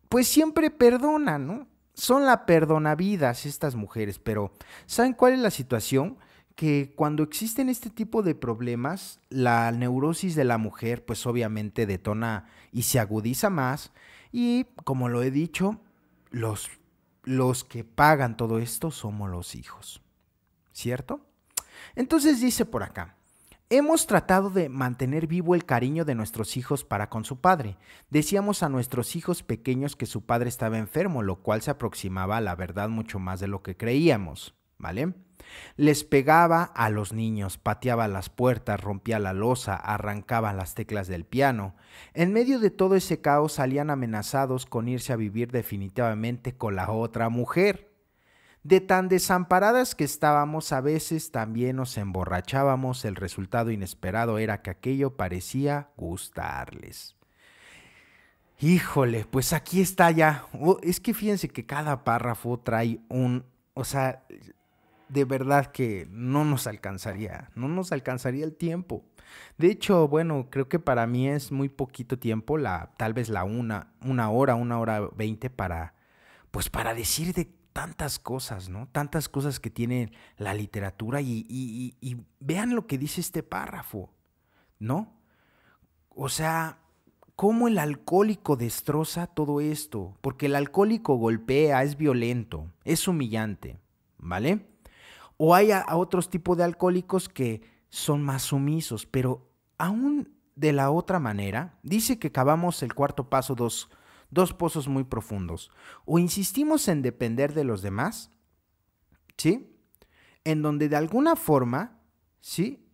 pues siempre perdona, ¿no? Son la perdonavidas estas mujeres, pero ¿saben cuál es la situación? que cuando existen este tipo de problemas, la neurosis de la mujer pues obviamente detona y se agudiza más y como lo he dicho, los, los que pagan todo esto somos los hijos, ¿cierto? Entonces dice por acá, Hemos tratado de mantener vivo el cariño de nuestros hijos para con su padre. Decíamos a nuestros hijos pequeños que su padre estaba enfermo, lo cual se aproximaba a la verdad mucho más de lo que creíamos, ¿vale? Les pegaba a los niños, pateaba las puertas, rompía la losa, arrancaba las teclas del piano. En medio de todo ese caos salían amenazados con irse a vivir definitivamente con la otra mujer. De tan desamparadas que estábamos, a veces también nos emborrachábamos, el resultado inesperado era que aquello parecía gustarles. Híjole, pues aquí está ya. Oh, es que fíjense que cada párrafo trae un, o sea, de verdad que no nos alcanzaría, no nos alcanzaría el tiempo. De hecho, bueno, creo que para mí es muy poquito tiempo, la, tal vez la una, una hora, una hora veinte para, pues para decir de qué tantas cosas, ¿no? Tantas cosas que tiene la literatura y, vean lo que dice este párrafo, ¿no? O sea, cómo el alcohólico destroza todo esto, porque el alcohólico golpea, es violento, es humillante, ¿vale? O hay otros tipos de alcohólicos que son más sumisos, pero aún de la otra manera, dice que acabamos el cuarto paso dos, dos pozos muy profundos. O insistimos en depender de los demás, ¿sí? En donde de alguna forma, ¿sí?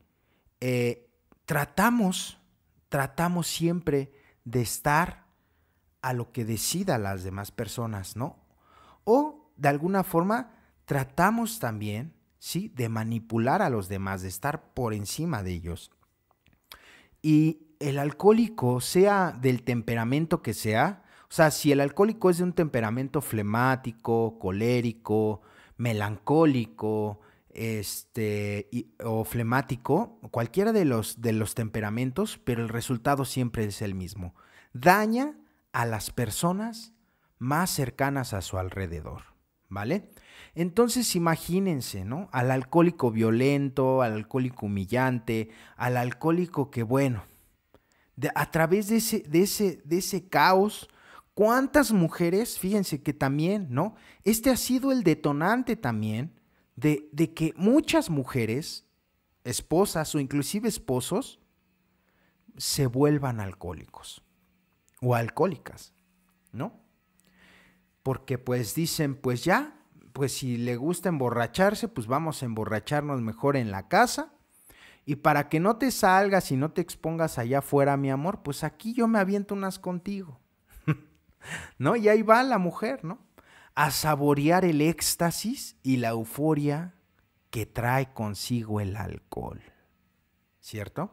Eh, tratamos, tratamos siempre de estar a lo que decida las demás personas, ¿no? O de alguna forma tratamos también, ¿sí? De manipular a los demás, de estar por encima de ellos. Y el alcohólico, sea del temperamento que sea, o sea, si el alcohólico es de un temperamento flemático, colérico, melancólico, este, o flemático, cualquiera de los, de los temperamentos, pero el resultado siempre es el mismo. Daña a las personas más cercanas a su alrededor, ¿vale? Entonces imagínense, ¿no? Al alcohólico violento, al alcohólico humillante, al alcohólico que, bueno, a través de ese caos, ¿Cuántas mujeres, fíjense que también, ¿no? Este ha sido el detonante también de, que muchas mujeres, esposas o inclusive esposos, se vuelvan alcohólicos o alcohólicas, ¿no? Porque pues dicen, pues ya, pues si le gusta emborracharse, pues vamos a emborracharnos mejor en la casa. Y para que no te salgas y no te expongas allá afuera, mi amor, pues aquí yo me aviento unas contigo. ¿no? Y ahí va la mujer, ¿no? A saborear el éxtasis y la euforia que trae consigo el alcohol, ¿cierto?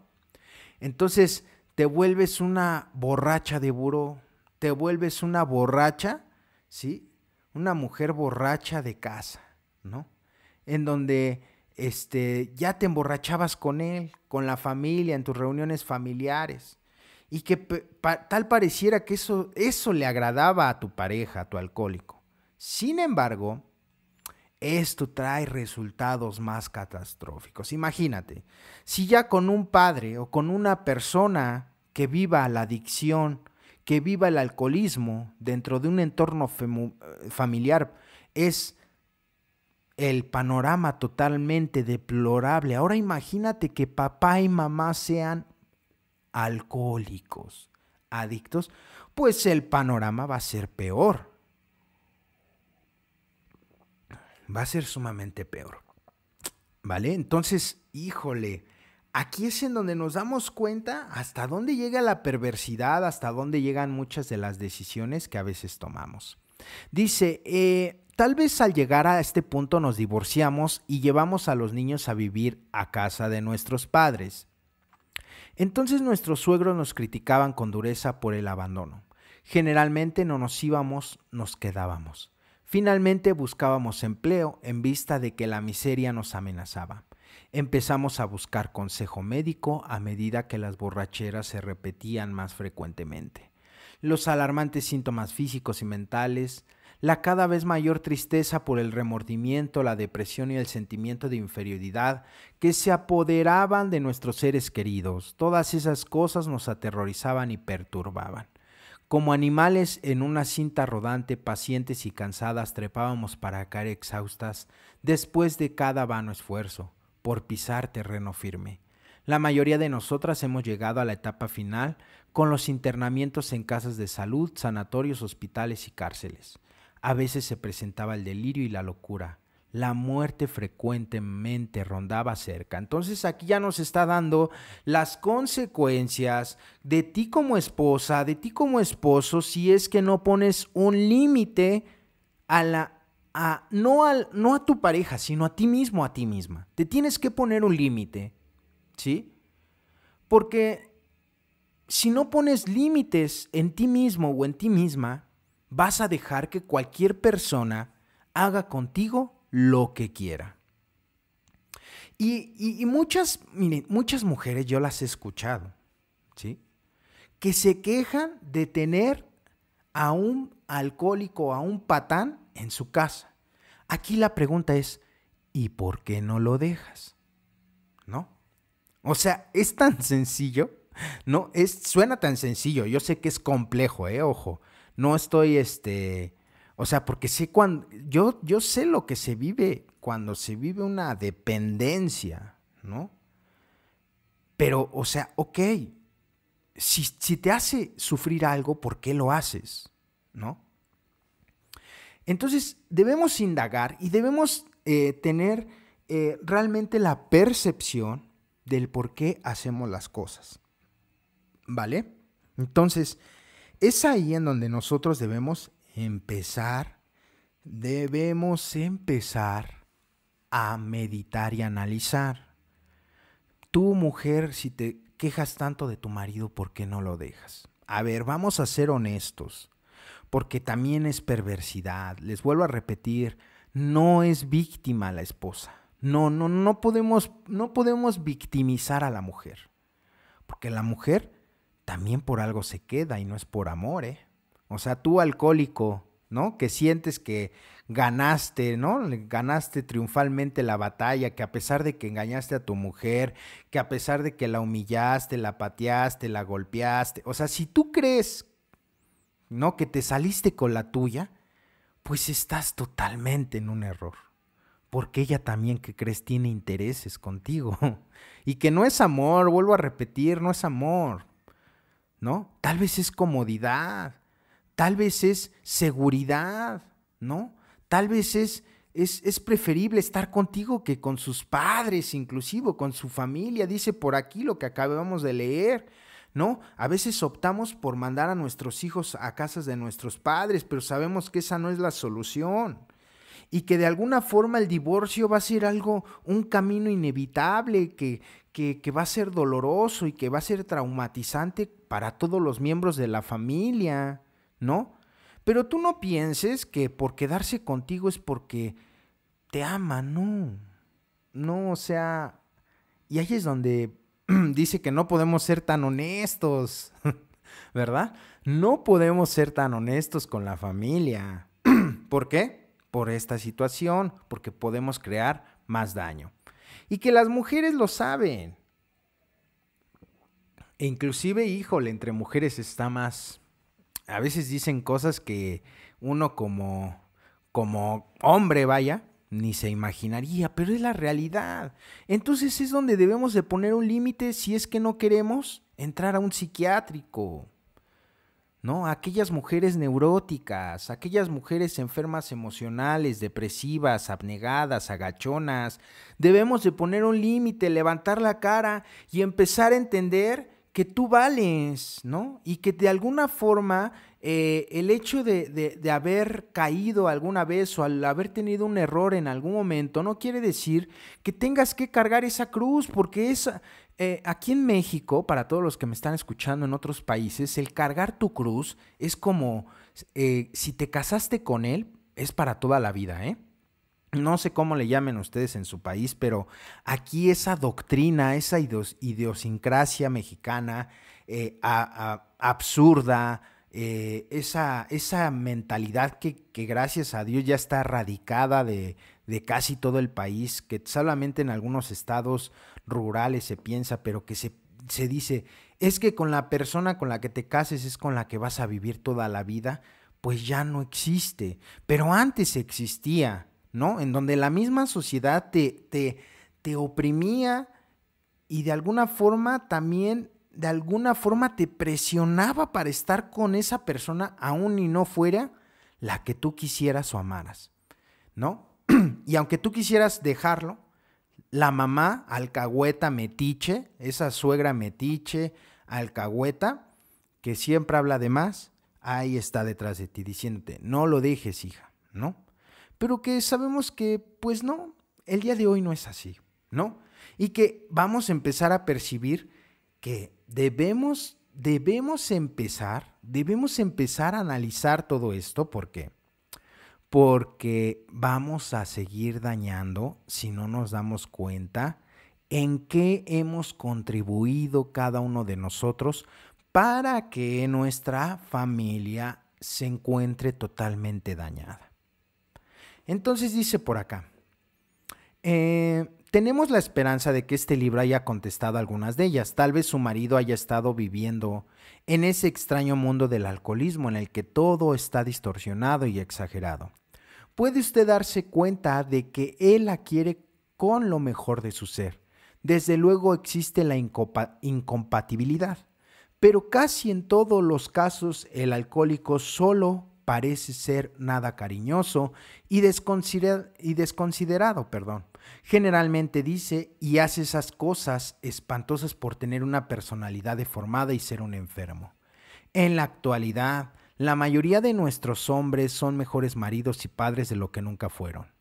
Entonces te vuelves una borracha de buró, te vuelves una borracha, ¿sí? Una mujer borracha de casa, ¿no? En donde este, ya te emborrachabas con él, con la familia, en tus reuniones familiares, y que tal pareciera que eso, eso le agradaba a tu pareja, a tu alcohólico. Sin embargo, esto trae resultados más catastróficos. Imagínate, si ya con un padre o con una persona que viva la adicción, que viva el alcoholismo dentro de un entorno eh, familiar, es el panorama totalmente deplorable. Ahora imagínate que papá y mamá sean alcohólicos, adictos, pues el panorama va a ser peor. Va a ser sumamente peor. ¿Vale? Entonces, híjole, aquí es en donde nos damos cuenta hasta dónde llega la perversidad, hasta dónde llegan muchas de las decisiones que a veces tomamos. Dice, eh, tal vez al llegar a este punto nos divorciamos y llevamos a los niños a vivir a casa de nuestros padres. Entonces nuestros suegros nos criticaban con dureza por el abandono. Generalmente no nos íbamos, nos quedábamos. Finalmente buscábamos empleo en vista de que la miseria nos amenazaba. Empezamos a buscar consejo médico a medida que las borracheras se repetían más frecuentemente. Los alarmantes síntomas físicos y mentales, la cada vez mayor tristeza por el remordimiento, la depresión y el sentimiento de inferioridad que se apoderaban de nuestros seres queridos. Todas esas cosas nos aterrorizaban y perturbaban. Como animales en una cinta rodante, pacientes y cansadas, trepábamos para caer exhaustas después de cada vano esfuerzo por pisar terreno firme. La mayoría de nosotras hemos llegado a la etapa final con los internamientos en casas de salud, sanatorios, hospitales y cárceles. A veces se presentaba el delirio y la locura. La muerte frecuentemente rondaba cerca. Entonces aquí ya nos está dando las consecuencias de ti como esposa, de ti como esposo, si es que no pones un límite a la a, no, no a tu pareja, sino a ti mismo, a ti misma. Te tienes que poner un límite, ¿sí? Porque si no pones límites en ti mismo o en ti misma, vas a dejar que cualquier persona haga contigo lo que quiera. Y, muchas, muchas mujeres yo las he escuchado, ¿sí? Que se quejan de tener a un alcohólico, a un patán en su casa. Aquí la pregunta es, ¿y por qué no lo dejas? ¿No? O sea, es tan sencillo, ¿no? Es, suena tan sencillo, yo sé que es complejo, ¿eh? Ojo, no estoy, este, o sea, porque sé cuando, yo, yo sé lo que se vive cuando se vive una dependencia, ¿no? Pero, o sea, ok, si, te hace sufrir algo, ¿por qué lo haces? ¿No? Entonces, debemos indagar y debemos eh, tener eh, realmente la percepción del por qué hacemos las cosas. ¿Vale? Entonces, es ahí en donde nosotros debemos empezar, debemos empezar a meditar y analizar. Tú, mujer, si te quejas tanto de tu marido, ¿por qué no lo dejas? A ver, vamos a ser honestos, porque también es perversidad. Les vuelvo a repetir, no es víctima la esposa. No, no, no podemos, no podemos victimizar a la mujer, porque la mujer también por algo se queda y no es por amor, ¿eh? O sea, tú alcohólico, ¿no? Que sientes que ganaste, ¿no? Ganaste triunfalmente la batalla, que a pesar de que engañaste a tu mujer, que a pesar de que la humillaste, la pateaste, la golpeaste, o sea, si tú crees, ¿no? Que te saliste con la tuya, pues estás totalmente en un error. Porque ella también, que crees, tiene intereses contigo. [laughs] Y que no es amor, vuelvo a repetir, no es amor. ¿no? Tal vez es comodidad, tal vez es seguridad, ¿no? Tal vez es, es, preferible estar contigo que con sus padres, inclusive, con su familia, dice por aquí lo que acabamos de leer. ¿No? A veces optamos por mandar a nuestros hijos a casas de nuestros padres, pero sabemos que esa no es la solución y que de alguna forma el divorcio va a ser algo, un camino inevitable que, que, va a ser doloroso y que va a ser traumatizante para todos los miembros de la familia, ¿no? Pero tú no pienses que por quedarse contigo es porque te ama, no. No, o sea, y ahí es donde [clears throat] dice que no podemos ser tan honestos, [laughs] ¿verdad? No podemos ser tan honestos con la familia. [clears throat] ¿Por qué? Por esta situación, porque podemos crear más daño. Y que las mujeres lo saben. E inclusive, híjole, entre mujeres está más... A veces dicen cosas que uno como, como hombre, vaya, ni se imaginaría, pero es la realidad. Entonces es donde debemos de poner un límite si es que no queremos entrar a un psiquiátrico. ¿no? Aquellas mujeres neuróticas, aquellas mujeres enfermas emocionales, depresivas, abnegadas, agachonas. Debemos de poner un límite, levantar la cara y empezar a entender que tú vales, ¿no? Y que de alguna forma eh, el hecho de, haber caído alguna vez o al haber tenido un error en algún momento no quiere decir que tengas que cargar esa cruz, porque es eh, aquí en México, para todos los que me están escuchando en otros países, el cargar tu cruz es como eh, si te casaste con él, es para toda la vida, No sé cómo le llamen ustedes en su país, pero aquí esa doctrina, esa idiosincrasia mexicana absurda, eh, esa, esa, mentalidad que, gracias a Dios ya está radicada de, casi todo el país, que solamente en algunos estados rurales se piensa, pero que se, se dice, es que con la persona con la que te cases es con la que vas a vivir toda la vida, pues ya no existe, pero antes existía, ¿no? En donde la misma sociedad te, te, te oprimía y de alguna forma también de alguna forma te presionaba para estar con esa persona aún y no fuera la que tú quisieras o amaras, ¿no? [clears throat] Y aunque tú quisieras dejarlo, la mamá alcahueta metiche, esa suegra metiche, alcahueta, que siempre habla de más, ahí está detrás de ti diciéndote, no lo dejes, hija, ¿no? Pero que sabemos que, pues no, el día de hoy no es así, ¿no? Y que vamos a empezar a percibir que debemos, debemos empezar, debemos empezar a analizar todo esto porque porque vamos a seguir dañando si no nos damos cuenta en qué hemos contribuido cada uno de nosotros para que nuestra familia se encuentre totalmente dañada. Entonces dice por acá, eh, tenemos la esperanza de que este libro haya contestado algunas de ellas. Tal vez su marido haya estado viviendo en ese extraño mundo del alcoholismo en el que todo está distorsionado y exagerado. Puede usted darse cuenta de que él la quiere con lo mejor de su ser. Desde luego existe la incompatibilidad, pero casi en todos los casos el alcohólico solo parece ser nada cariñoso y, desconsiderado, perdón. Generalmente dice y hace esas cosas espantosas por tener una personalidad deformada y ser un enfermo. En la actualidad, la mayoría de nuestros hombres son mejores maridos y padres de lo que nunca fueron.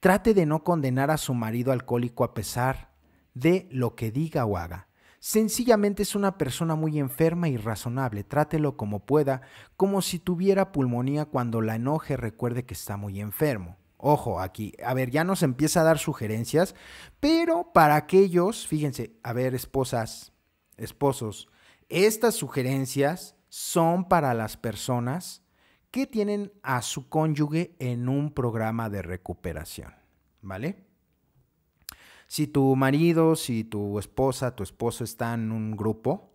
Trate de no condenar a su marido alcohólico a pesar de lo que diga o haga. Sencillamente es una persona muy enferma y razonable. Trátelo como pueda, como si tuviera pulmonía cuando la enoje recuerde que está muy enfermo. Ojo, aquí, a ver, ya nos empieza a dar sugerencias, pero para aquellos, fíjense, a ver, esposas, esposos, estas sugerencias son para las personas que tienen a su cónyuge en un programa de recuperación, ¿vale? Si tu marido, si tu esposa, tu esposo está en un grupo,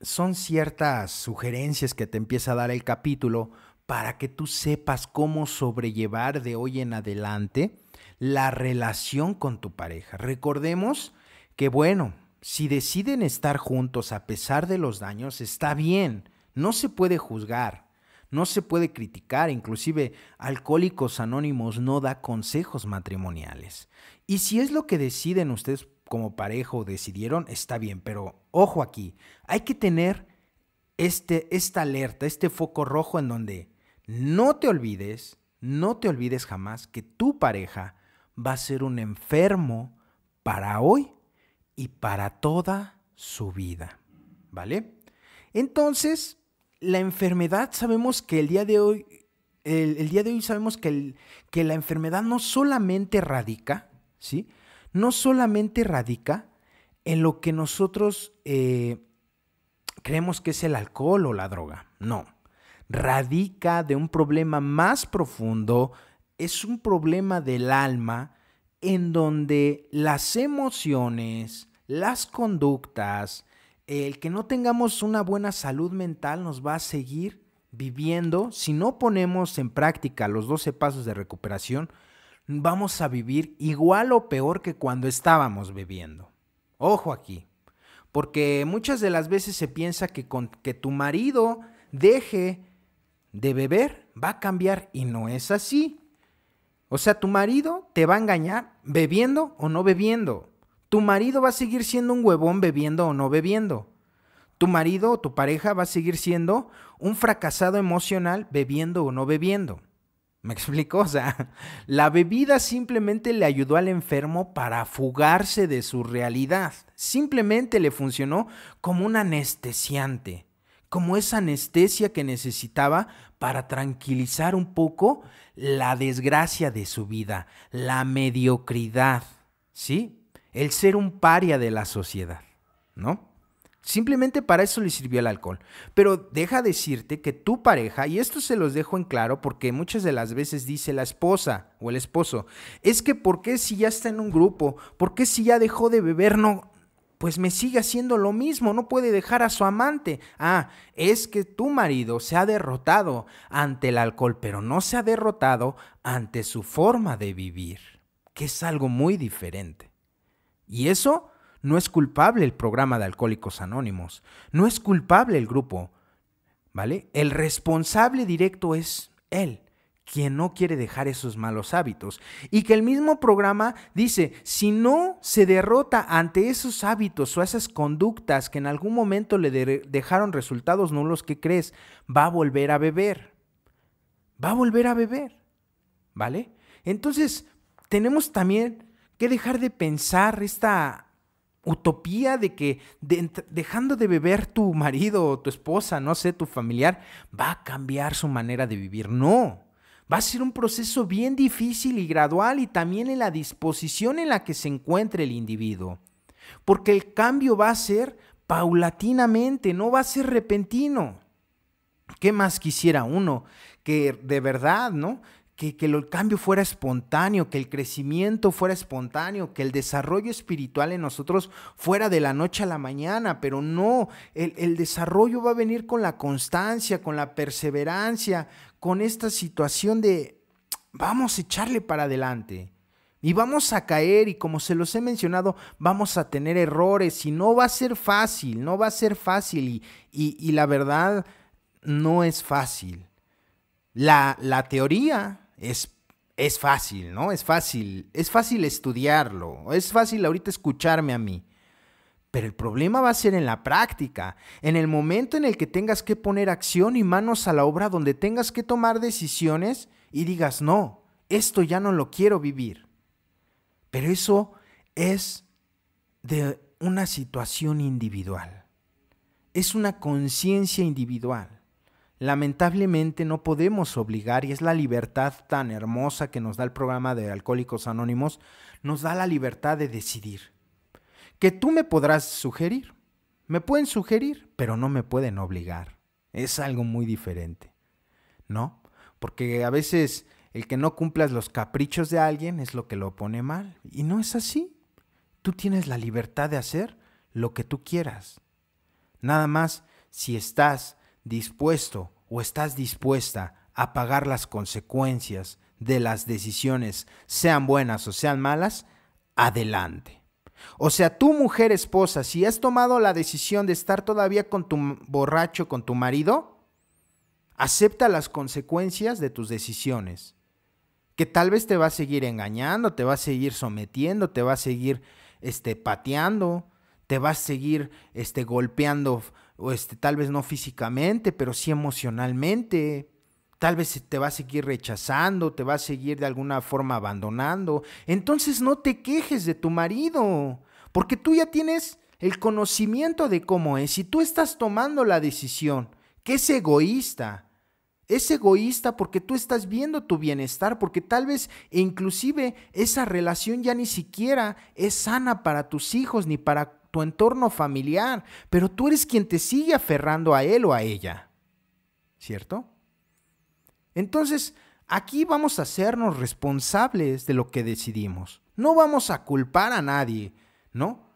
son ciertas sugerencias que te empieza a dar el capítulo para que tú sepas cómo sobrellevar de hoy en adelante la relación con tu pareja. Recordemos que, bueno, si deciden estar juntos a pesar de los daños, está bien, no se puede juzgar, no se puede criticar, inclusive Alcohólicos Anónimos no da consejos matrimoniales. Y si es lo que deciden ustedes como pareja o decidieron, está bien, pero ojo aquí, hay que tener este, esta alerta, este foco rojo en donde no te olvides, no te olvides jamás que tu pareja va a ser un enfermo para hoy y para toda su vida. ¿Vale? Entonces, la enfermedad sabemos que el día de hoy, el, día de hoy sabemos que, que la enfermedad no solamente radica, ¿sí? No solamente radica en lo que nosotros eh, creemos que es el alcohol o la droga, no radica de un problema más profundo, es un problema del alma en donde las emociones, las conductas, el que no tengamos una buena salud mental nos va a seguir viviendo. Si no ponemos en práctica los 12 pasos de recuperación, vamos a vivir igual o peor que cuando estábamos viviendo Ojo aquí, porque muchas de las veces se piensa que con que tu marido deje de beber va a cambiar y no es así. O sea, tu marido te va a engañar bebiendo o no bebiendo. Tu marido va a seguir siendo un huevón bebiendo o no bebiendo. Tu marido o tu pareja va a seguir siendo un fracasado emocional bebiendo o no bebiendo. ¿Me explico? O sea, [laughs] la bebida simplemente le ayudó al enfermo para fugarse de su realidad. Simplemente le funcionó como un anestesiante como esa anestesia que necesitaba para tranquilizar un poco la desgracia de su vida, la mediocridad, ¿sí? El ser un paria de la sociedad, ¿no? Simplemente para eso le sirvió el alcohol. Pero deja decirte que tu pareja, y esto se los dejo en claro porque muchas de las veces dice la esposa o el esposo, es que ¿por qué si ya está en un grupo? ¿Por qué si ya dejó de beber no, pues me sigue haciendo lo mismo, no puede dejar a su amante. Ah, es que tu marido se ha derrotado ante el alcohol, pero no se ha derrotado ante su forma de vivir, que es algo muy diferente. Y eso no es culpable el programa de Alcohólicos Anónimos, no es culpable el grupo, ¿vale? El responsable directo es él quien no quiere dejar esos malos hábitos. Y que el mismo programa dice, si no se derrota ante esos hábitos o esas conductas que en algún momento le dejaron resultados nulos, que crees? Va a volver a beber. Va a volver a beber. ¿Vale? Entonces, tenemos también que dejar de pensar esta utopía de que dejando de beber tu marido o tu esposa, no sé, tu familiar, va a cambiar su manera de vivir. No. Va a ser un proceso bien difícil y gradual y también en la disposición en la que se encuentre el individuo. Porque el cambio va a ser paulatinamente, no va a ser repentino. ¿Qué más quisiera uno? Que de verdad, ¿no? que, el cambio fuera espontáneo, que el crecimiento fuera espontáneo, que el desarrollo espiritual en nosotros fuera de la noche a la mañana, pero no, el, desarrollo va a venir con la constancia, con la perseverancia, con esta situación de vamos a echarle para adelante. Y vamos a caer y como se los he mencionado, vamos a tener errores y no va a ser fácil, no va a ser fácil y, la verdad no es fácil. la teoría es, es fácil, ¿no? Es fácil, es fácil estudiarlo, es fácil ahorita escucharme a mí. Pero el problema va a ser en la práctica, en el momento en el que tengas que poner acción y manos a la obra, donde tengas que tomar decisiones y digas, no, esto ya no lo quiero vivir. Pero eso es de una situación individual, es una conciencia individual. Lamentablemente no podemos obligar, y es la libertad tan hermosa que nos da el programa de Alcohólicos Anónimos, nos da la libertad de decidir. Que tú me podrás sugerir, me pueden sugerir, pero no me pueden obligar. Es algo muy diferente, ¿no? Porque a veces el que no cumplas los caprichos de alguien es lo que lo pone mal, y no es así. Tú tienes la libertad de hacer lo que tú quieras. Nada más si estás dispuesto o estás dispuesta a pagar las consecuencias de las decisiones, sean buenas o sean malas, adelante. O sea, tú mujer esposa, si has tomado la decisión de estar todavía con tu borracho, con tu marido, acepta las consecuencias de tus decisiones. Que tal vez te va a seguir engañando, te va a seguir sometiendo, te va a seguir este, pateando, te va a seguir este, golpeando este, tal vez no físicamente, pero sí emocionalmente. Tal vez te va a seguir rechazando, te va a seguir de alguna forma abandonando. Entonces no te quejes de tu marido, porque tú ya tienes el conocimiento de cómo es. Si tú estás tomando la decisión, que es egoísta, es egoísta porque tú estás viendo tu bienestar, porque tal vez e inclusive esa relación ya ni siquiera es sana para tus hijos ni para tu entorno familiar, pero tú eres quien te sigue aferrando a él o a ella. ¿Cierto? Entonces, aquí vamos a hacernos responsables de lo que decidimos. No vamos a culpar a nadie, ¿no?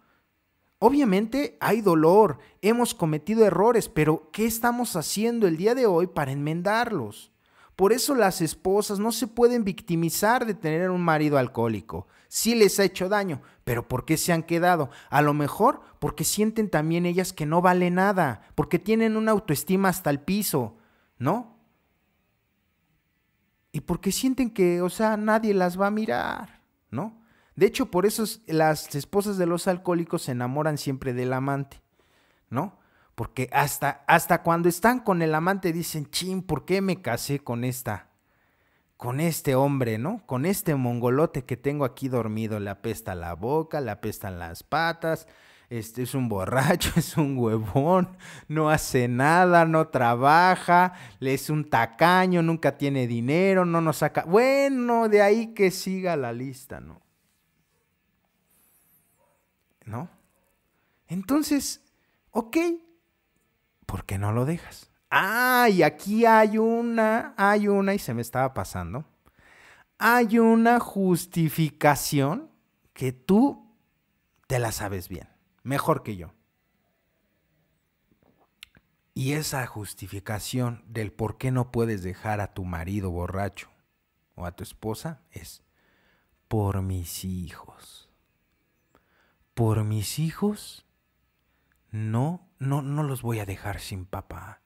Obviamente hay dolor, hemos cometido errores, pero ¿qué estamos haciendo el día de hoy para enmendarlos? Por eso las esposas no se pueden victimizar de tener un marido alcohólico. Sí les ha hecho daño, pero ¿por qué se han quedado? A lo mejor porque sienten también ellas que no vale nada, porque tienen una autoestima hasta el piso, ¿no? Y porque sienten que, o sea, nadie las va a mirar, ¿no? De hecho, por eso las esposas de los alcohólicos se enamoran siempre del amante, ¿no? Porque hasta, hasta cuando están con el amante dicen, chin, ¿por qué me casé con esta? Con este hombre, ¿no? Con este mongolote que tengo aquí dormido. Le apesta la boca, le apestan las patas, este es un borracho, [laughs] es un huevón, no hace nada, no trabaja, es un tacaño, nunca tiene dinero, no nos saca. Bueno, de ahí que siga la lista, ¿no? ¿No? Entonces, ok, ¿por qué no lo dejas? Ah, y aquí hay una, hay una, y se me estaba pasando. Hay una justificación que tú te la sabes bien, mejor que yo. Y esa justificación del por qué no puedes dejar a tu marido borracho o a tu esposa es por mis hijos. Por mis hijos no, no, no los voy a dejar sin papá,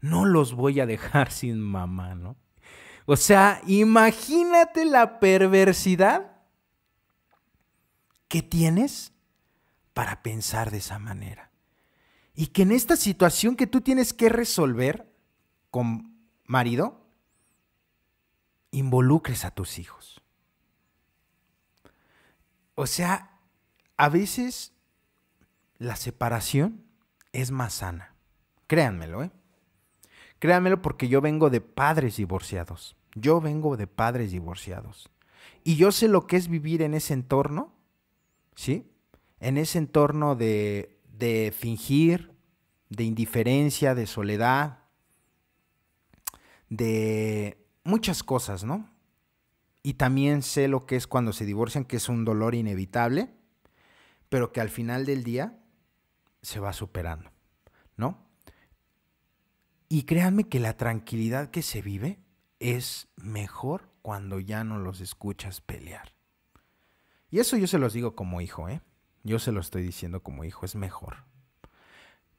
no los voy a dejar [laughs] sin mamá, ¿no? O sea, imagínate la perversidad que tienes para pensar de esa manera. Y que en esta situación que tú tienes que resolver con marido, involucres a tus hijos. O sea, a veces la separación es más sana. Créanmelo, ¿eh? Créanmelo porque yo vengo de padres divorciados. Yo vengo de padres divorciados. Y yo sé lo que es vivir en ese entorno, ¿sí? En ese entorno de, de fingir, de indiferencia, de soledad, de muchas cosas, ¿no? Y también sé lo que es cuando se divorcian, que es un dolor inevitable, pero que al final del día se va superando, ¿no? Y créanme que la tranquilidad que se vive es mejor cuando ya no los escuchas pelear. Y eso yo se los digo como hijo, ¿eh? Yo se lo estoy diciendo como hijo, es mejor.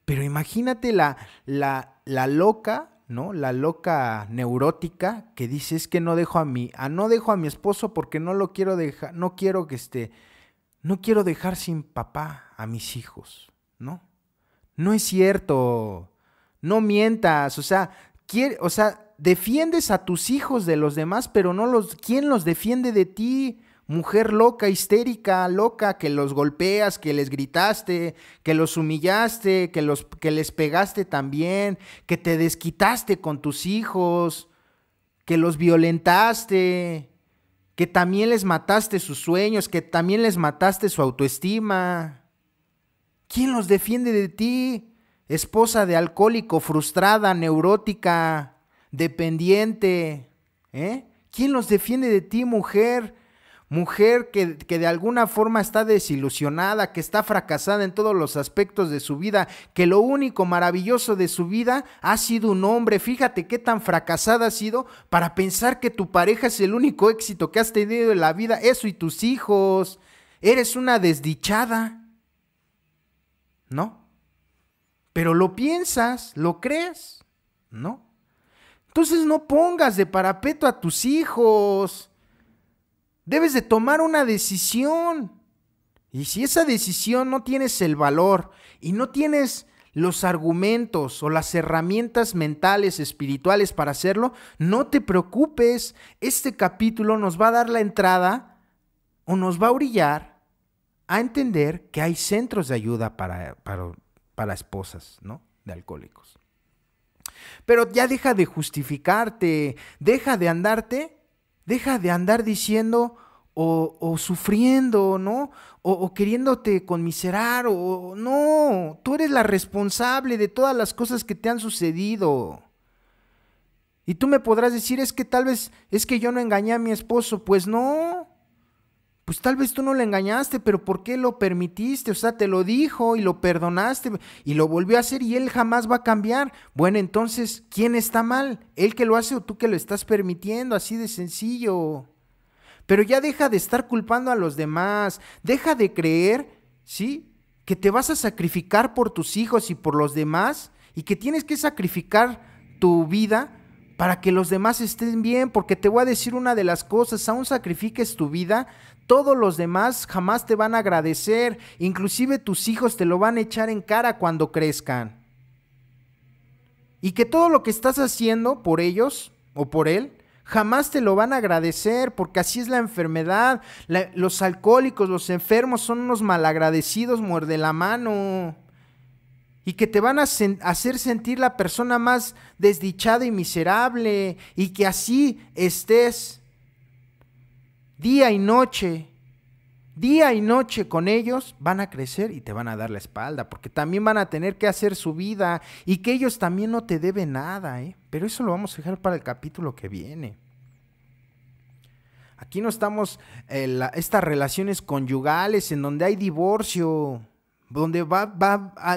Pero imagínate la, la, loca, ¿no? La loca neurótica que dice es que no dejo a mi, a no dejo a mi esposo porque no lo quiero dejar, no quiero que esté, no quiero dejar sin papá a mis hijos. No, no es cierto. No mientas, o sea, o sea, defiendes a tus hijos de los demás, pero no los ¿quién los defiende de ti? Mujer loca, histérica, loca, que los golpeas, que les gritaste, que los humillaste, que, los, que les pegaste también, que te desquitaste con tus hijos, que los violentaste, que también les mataste sus sueños, que también les mataste su autoestima. ¿Quién los defiende de ti? Esposa de alcohólico, frustrada, neurótica, dependiente. ¿Eh? ¿Quién los defiende de ti, mujer? Mujer que, que, de alguna forma está desilusionada, que está fracasada en todos los aspectos de su vida, que lo único maravilloso de su vida ha sido un hombre. Fíjate qué tan fracasada ha sido para pensar que tu pareja es el único éxito que has tenido en la vida, eso y tus hijos. Eres una desdichada. ¿no? Pero lo piensas, lo crees, ¿no? Entonces no pongas de parapeto a tus hijos. Debes de tomar una decisión. Y si esa decisión no tienes el valor y no tienes los argumentos o las herramientas mentales, espirituales para hacerlo, no te preocupes. Este capítulo nos va a dar la entrada o nos va a orillar a entender que hay centros de ayuda para, para, esposas, ¿no? De alcohólicos. Pero ya deja de justificarte, deja de andarte, deja de andar diciendo o, sufriendo, ¿no? O, queriéndote conmiserar, o no, tú eres la responsable de todas las cosas que te han sucedido. Y tú me podrás decir, es que tal vez, es que yo no engañé a mi esposo, pues no pues tal vez tú no le engañaste, pero ¿por qué lo permitiste? O sea, te lo dijo y lo perdonaste y lo volvió a hacer y él jamás va a cambiar. Bueno, entonces, ¿quién está mal? ¿Él que lo hace o tú que lo estás permitiendo? Así de sencillo. Pero ya deja de estar culpando a los demás, deja de creer, ¿sí? Que te vas a sacrificar por tus hijos y por los demás y que tienes que sacrificar tu vida para que los demás estén bien, porque te voy a decir una de las cosas, aún sacrifiques tu vida, todos los demás jamás te van a agradecer, inclusive tus hijos te lo van a echar en cara cuando crezcan. Y que todo lo que estás haciendo por ellos o por él, jamás te lo van a agradecer, porque así es la enfermedad. los alcohólicos, los enfermos son unos malagradecidos, muerde la mano. Y que te van a hacer sentir la persona más desdichada y miserable. Y que así estés día y noche, día y noche con ellos, van a crecer y te van a dar la espalda, porque también van a tener que hacer su vida y que ellos también no te deben nada, ¿eh? Pero eso lo vamos a dejar para el capítulo que viene. Aquí no estamos, en eh, estas relaciones conyugales en donde hay divorcio, donde va,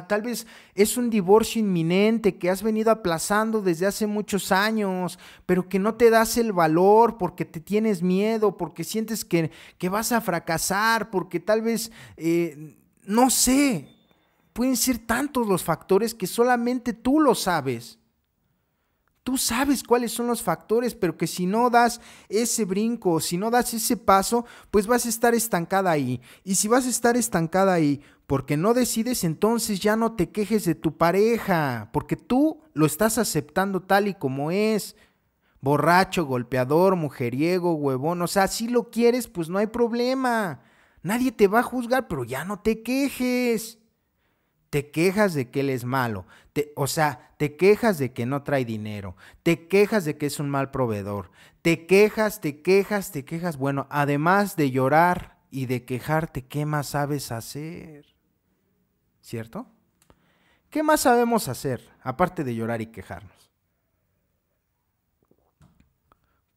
tal vez es un divorcio inminente que has venido aplazando desde hace muchos años, pero que no te das el valor porque te tienes miedo, porque sientes que, vas a fracasar, porque tal vez, eh, no sé, pueden ser tantos los factores que solamente tú lo sabes. Tú sabes cuáles son los factores, pero que si no das ese brinco, si no das ese paso, pues vas a estar estancada ahí. Y si vas a estar estancada ahí, porque no decides, entonces ya no te quejes de tu pareja, porque tú lo estás aceptando tal y como es. Borracho, golpeador, mujeriego, huevón, o sea, si lo quieres, pues no hay problema. Nadie te va a juzgar, pero ya no te quejes. Te quejas de que él es malo, o sea, te quejas de que no trae dinero, te quejas de que es un mal proveedor, te quejas, te quejas, te quejas. Bueno, además de llorar y de quejarte, ¿qué más sabes hacer? ¿cierto? ¿Qué más sabemos hacer aparte de llorar y quejarnos?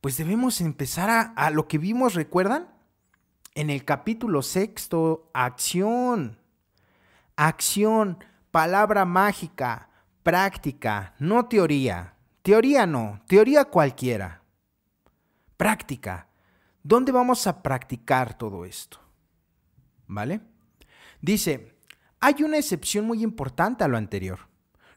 Pues debemos empezar a, a lo que vimos, ¿recuerdan? En el capítulo sexto, acción, acción, palabra mágica, práctica, no teoría. Teoría no, teoría cualquiera. Práctica. ¿Dónde vamos a practicar todo esto? ¿Vale? Dice, hay una excepción muy importante a lo anterior.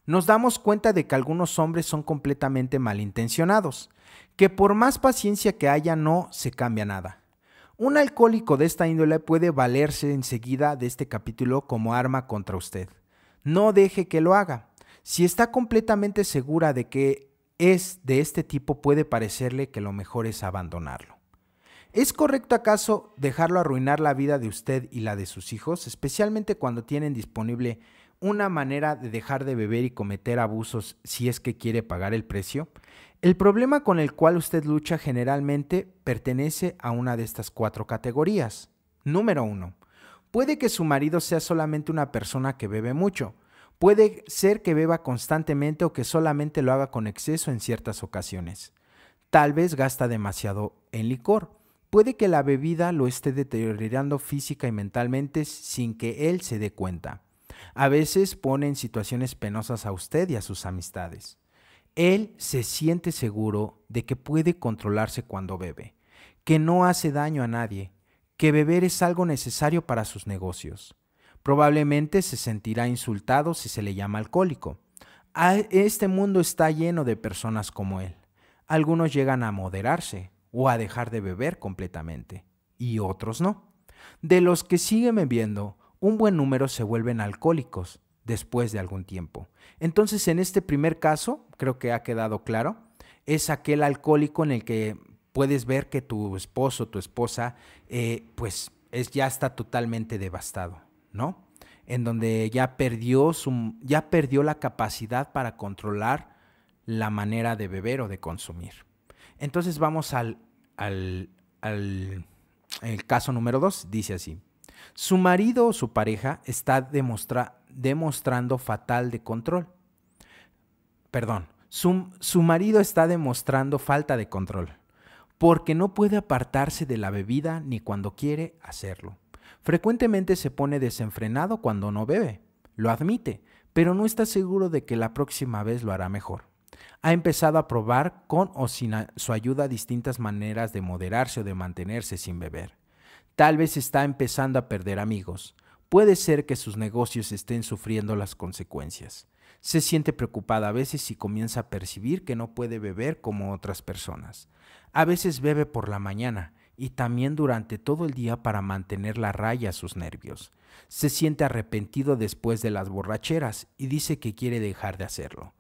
Nos damos cuenta de que algunos hombres son completamente malintencionados, que por más paciencia que haya no se cambia nada. Un alcohólico de esta índole puede valerse enseguida de este capítulo como arma contra usted. No deje que lo haga. Si está completamente segura de que es de este tipo, puede parecerle que lo mejor es abandonarlo. ¿Es correcto acaso dejarlo arruinar la vida de usted y la de sus hijos, especialmente cuando tienen disponible una manera de dejar de beber y cometer abusos si es que quiere pagar el precio? El problema con el cual usted lucha generalmente pertenece a una de estas cuatro categorías. Número 1. Puede que su marido sea solamente una persona que bebe mucho. Puede ser que beba constantemente o que solamente lo haga con exceso en ciertas ocasiones. Tal vez gasta demasiado en licor. Puede que la bebida lo esté deteriorando física y mentalmente sin que él se dé cuenta. A veces pone en situaciones penosas a usted y a sus amistades. Él se siente seguro de que puede controlarse cuando bebe, que no hace daño a nadie, que beber es algo necesario para sus negocios. Probablemente se sentirá insultado si se le llama alcohólico. Este mundo está lleno de personas como él. Algunos llegan a moderarse, o a dejar de beber completamente, y otros no. De los que siguen bebiendo, un buen número se vuelven alcohólicos después de algún tiempo. Entonces, en este primer caso, creo que ha quedado claro, es aquel alcohólico en el que puedes ver que tu esposo, tu esposa, eh, pues es, ya está totalmente devastado, ¿no? En donde ya perdió, su, ya perdió la capacidad para controlar la manera de beber o de consumir. Entonces vamos al al, el caso número 2. Dice así, su marido o su pareja está demostrando fatal de control. Perdón, su marido está demostrando falta de control porque no puede apartarse de la bebida ni cuando quiere hacerlo. Frecuentemente se pone desenfrenado cuando no bebe, lo admite, pero no está seguro de que la próxima vez lo hará mejor. Ha empezado a probar con o sin su ayuda distintas maneras de moderarse o de mantenerse sin beber. Tal vez está empezando a perder amigos. Puede ser que sus negocios estén sufriendo las consecuencias. Se siente preocupada a veces y comienza a percibir que no puede beber como otras personas. A veces bebe por la mañana y también durante todo el día para mantener la raya a sus nervios. Se siente arrepentido después de las borracheras y dice que quiere dejar de hacerlo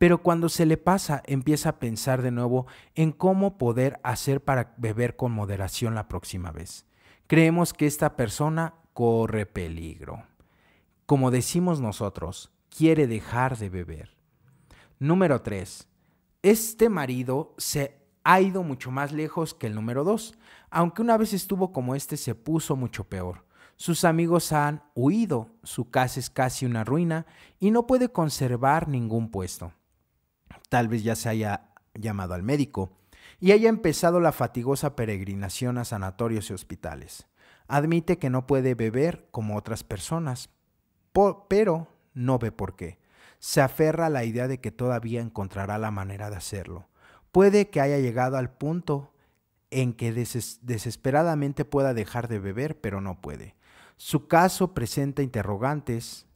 pero cuando se le pasa empieza a pensar de nuevo en cómo poder hacer para beber con moderación la próxima vez. Creemos que esta persona corre peligro. Como decimos nosotros, quiere dejar de beber. Número 3. Este marido se ha ido mucho más lejos que el número 2. Aunque una vez estuvo como este, se puso mucho peor. Sus amigos han huido, su casa es casi una ruina y no puede conservar ningún puesto. Tal vez ya se haya llamado al médico y haya empezado la fatigosa peregrinación a sanatorios y hospitales. Admite que no puede beber como otras personas, pero no ve por qué. Se aferra a la idea de que todavía encontrará la manera de hacerlo. Puede que haya llegado al punto en que desesperadamente pueda dejar de beber, pero no puede. Su caso presenta interrogantes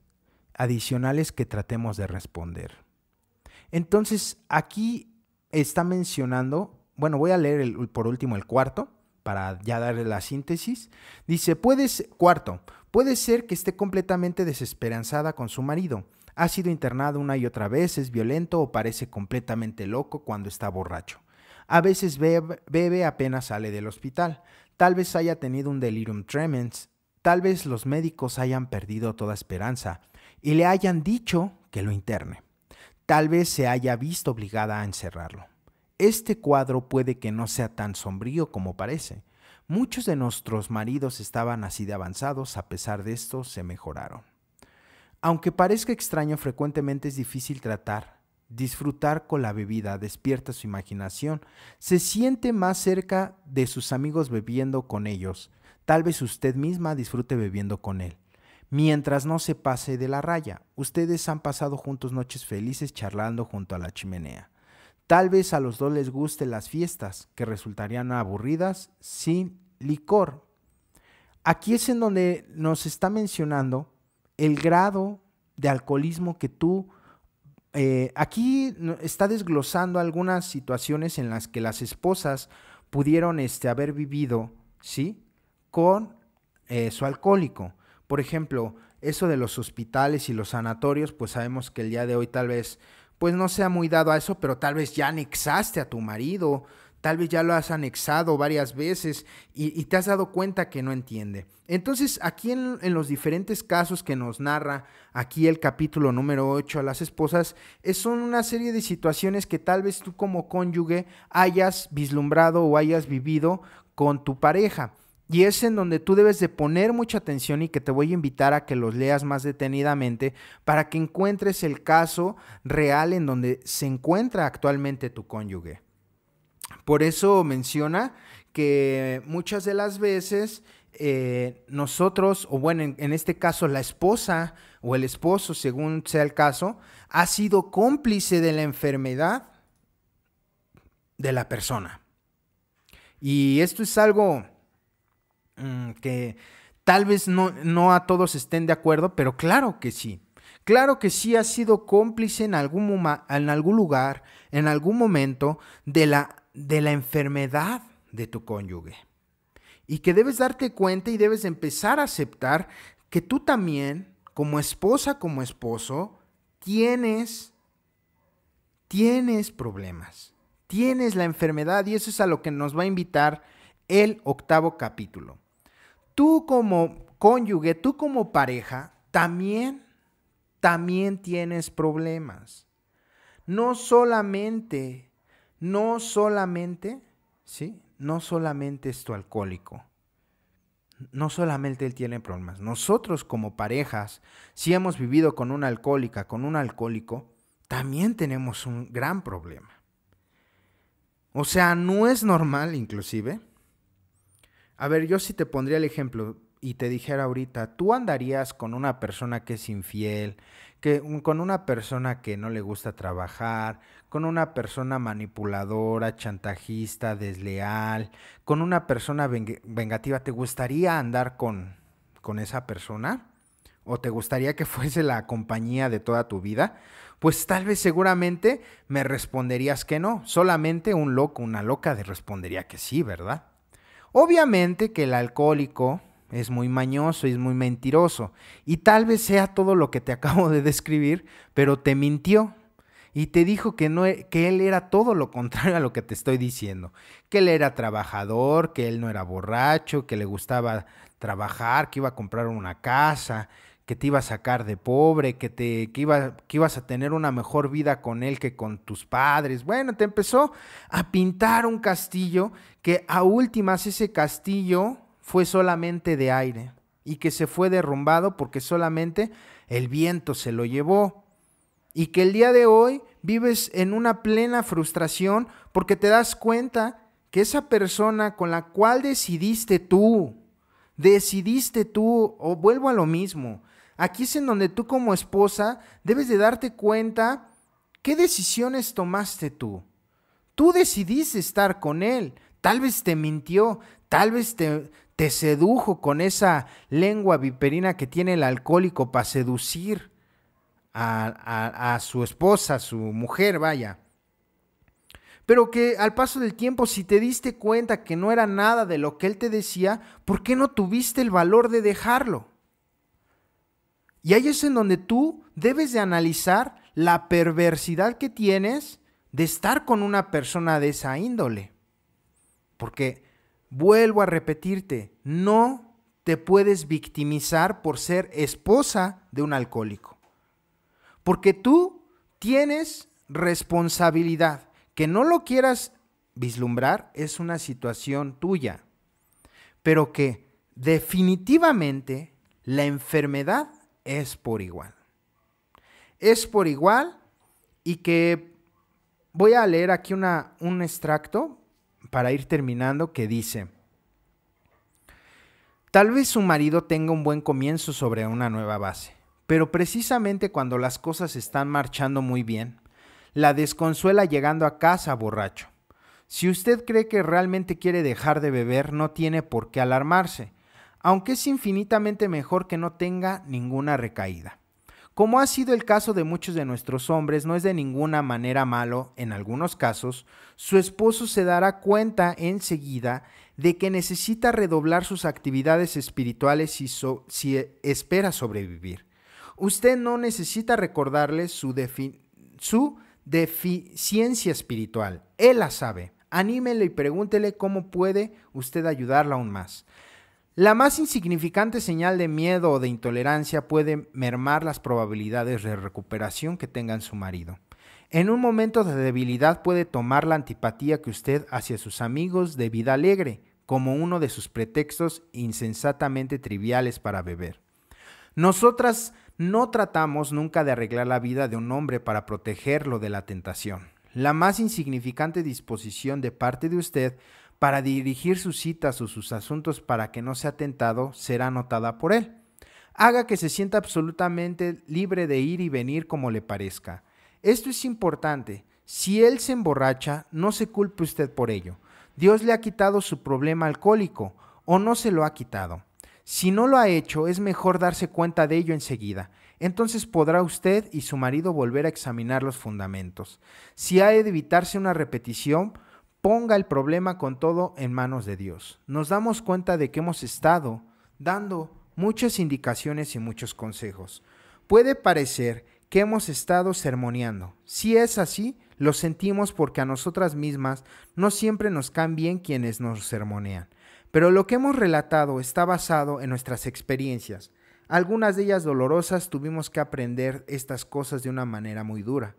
adicionales que tratemos de responder. Entonces, aquí está mencionando, bueno, voy a leer por último el cuarto para ya darle la síntesis. Dice, puedes, cuarto, puede ser que esté completamente desesperanzada con su marido. Ha sido internado una y otra vez, es violento o parece completamente loco cuando está borracho. A veces bebe apenas sale del hospital. Tal vez haya tenido un delirium tremens. Tal vez los médicos hayan perdido toda esperanza y le hayan dicho que lo interne tal vez se haya visto obligada a encerrarlo. Este cuadro puede que no sea tan sombrío como parece. Muchos de nuestros maridos estaban así de avanzados, a pesar de esto se mejoraron. Aunque parezca extraño, frecuentemente es difícil tratar. Disfrutar con la bebida despierta su imaginación, se siente más cerca de sus amigos bebiendo con ellos. Tal vez usted misma disfrute bebiendo con él mientras no se pase de la raya. Ustedes han pasado juntos noches felices charlando junto a la chimenea. Tal vez a los dos les gusten las fiestas, que resultarían aburridas sin licor. Aquí es en donde nos está mencionando el grado de alcoholismo que tú... Eh, aquí está desglosando algunas situaciones en las que las esposas pudieron este, haber vivido, ¿sí? Con eh, su alcohólico. Por ejemplo, eso de los hospitales y los sanatorios, pues sabemos que el día de hoy tal vez, pues no sea muy dado a eso, pero tal vez ya anexaste a tu marido, tal vez ya lo has anexado varias veces y, te has dado cuenta que no entiende. Entonces, aquí en, los diferentes casos que nos narra aquí el capítulo número 8 a las esposas, es, eh, son una serie de situaciones que tal vez tú como cónyuge hayas vislumbrado o hayas vivido con tu pareja. Y es en donde tú debes de poner mucha atención y que te voy a invitar a que los leas más detenidamente para que encuentres el caso real en donde se encuentra actualmente tu cónyuge. Por eso menciona que muchas de las veces eh, nosotros, o bueno, en, este caso la esposa o el esposo, según sea el caso, ha sido cómplice de la enfermedad de la persona. Y esto es algo Mm, que tal vez no, a todos estén de acuerdo, pero claro que sí. Claro que sí ha sido cómplice en algún, algún lugar, en algún momento, de la, de la enfermedad de tu cónyuge. Y que debes darte cuenta y debes empezar a aceptar que tú también, como esposa, como esposo, tienes, tienes problemas, tienes la enfermedad y eso es a lo que nos va a invitar el octavo capítulo tú como cónyuge, tú como pareja, también, también tienes problemas. No solamente, no solamente, ¿sí? No solamente es tu alcohólico. No solamente él tiene problemas. Nosotros como parejas, si hemos vivido con una alcohólica, con un alcohólico, también tenemos un gran problema. O sea, no es normal inclusive a ver, yo si te pondría el ejemplo y te dijera ahorita, ¿tú andarías con una persona que es infiel, que, con una persona que no le gusta trabajar, con una persona manipuladora, chantajista, desleal, con una persona vengativa? ¿Te gustaría andar con, con esa persona? ¿O te gustaría que [laughs] fuese la compañía de toda tu vida? Pues tal vez seguramente me responderías que no. Solamente un loco, una loca te respondería que sí, ¿verdad? Obviamente que el alcohólico es muy mañoso y es muy mentiroso. Y tal vez sea todo lo que te [laughs] acabo de describir, pero te mintió. Y te dijo que, no, e, que él era todo lo contrario a lo que te estoy diciendo. Que él era trabajador, que él no era borracho, que le gustaba trabajar, que iba a comprar una casa, que te iba a sacar de pobre, que, te, iba, que ibas a tener una mejor vida con él que con tus padres. Bueno, te empezó a pintar un castillo que a últimas ese castillo fue solamente de aire y que se fue derrumbado porque solamente el viento se lo llevó. Y que el día de hoy vives en una plena frustración porque te das cuenta que esa persona con la cual decidiste tú, decidiste tú, o vuelvo a lo mismo, Aquí es en donde tú como esposa debes de darte cuenta qué decisiones tomaste tú. Tú decidiste estar con él. Tal vez te mintió, tal vez te, sedujo con esa lengua viperina que tiene el alcohólico para seducir a, a su esposa, a su mujer, vaya. Pero que al paso del tiempo, si te diste cuenta que no era nada de lo que él te decía, ¿por qué no tuviste el valor de dejarlo? Y ahí es en donde tú debes de analizar la perversidad que tienes de estar con una persona de esa índole. Porque, vuelvo a repetirte, no te puedes victimizar por ser esposa de un alcohólico. Porque tú tienes responsabilidad. Que no lo quieras vislumbrar es una situación tuya. Pero que definitivamente la enfermedad es por igual. Es por igual y que voy a leer aquí una, un extracto para ir terminando que dice, tal vez su marido tenga un buen comienzo sobre una nueva base, pero precisamente cuando las cosas están marchando muy bien, la desconsuela llegando a casa borracho. Si usted cree que realmente quiere dejar de beber, no tiene por qué alarmarse aunque es infinitamente mejor que no tenga ninguna recaída. Como ha sido el caso de muchos de nuestros hombres, no es de ninguna manera malo, en algunos casos, su esposo se dará cuenta enseguida de que necesita redoblar sus actividades espirituales si, espera sobrevivir. Usted no necesita recordarle su, su deficiencia espiritual, él la sabe. Anímele y pregúntele cómo puede usted ayudarla aún más. La más insignificante señal de miedo o de intolerancia puede mermar las probabilidades de recuperación que tenga su marido. En un momento de debilidad puede tomar la antipatía que usted hacia sus amigos de vida alegre como uno de sus pretextos insensatamente triviales para beber. Nosotras no tratamos nunca de arreglar la vida de un hombre para protegerlo de la tentación. La más insignificante disposición de parte de usted para dirigir sus citas o sus asuntos para que no sea tentado, será notada por él. Haga que se sienta absolutamente libre de ir y venir como le parezca. Esto es importante. Si él se emborracha, no se culpe usted por ello. Dios le ha quitado su problema alcohólico o no se lo ha quitado. Si no lo ha hecho, es mejor darse cuenta de ello enseguida. Entonces podrá usted y su marido volver a examinar los fundamentos. Si ha de evitarse una repetición, ponga el problema con todo en manos de Dios. Nos damos cuenta de que hemos estado dando muchas indicaciones y muchos consejos. Puede parecer que hemos estado sermoneando. Si es así, lo sentimos porque a nosotras mismas no siempre nos caen bien quienes nos sermonean. Pero lo que hemos relatado está basado en nuestras experiencias. Algunas de ellas dolorosas tuvimos que aprender estas cosas de una manera muy dura.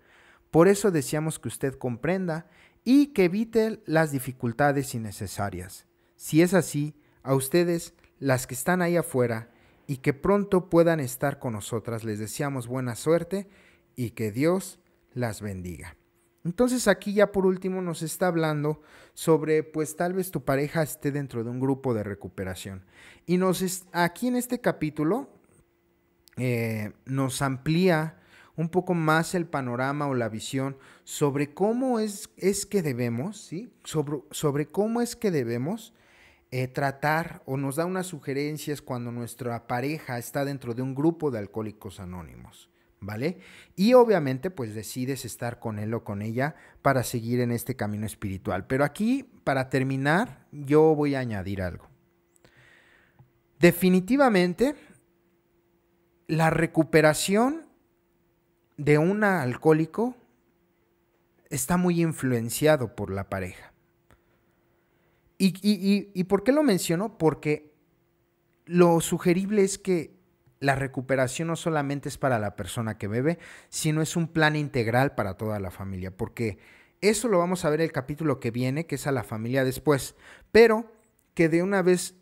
Por eso deseamos que usted comprenda y que evite las dificultades innecesarias. Si es así, a ustedes, las que están ahí afuera, y que pronto puedan estar con nosotras, les deseamos buena suerte y que Dios las bendiga. Entonces aquí ya por último nos está hablando sobre pues tal vez tu pareja esté dentro de un grupo de recuperación. Y nos aquí en este capítulo eh, nos amplía un poco más el panorama o la visión sobre cómo es, es que debemos, ¿sí? Sobre, cómo es que debemos eh, tratar o nos da unas sugerencias cuando nuestra pareja está dentro de un grupo de alcohólicos anónimos. ¿Vale? Y obviamente pues decides estar con él o con ella para seguir en este camino espiritual. Pero aquí, para terminar, yo voy a añadir algo. Definitivamente, la recuperación de un alcohólico está muy influenciado por la pareja. ¿Y, por qué lo menciono? Porque lo sugerible es que la recuperación no solamente es para la persona que bebe, sino es un plan integral para toda la familia, porque eso lo vamos a ver el capítulo que viene, que es a la familia después, pero que de una vez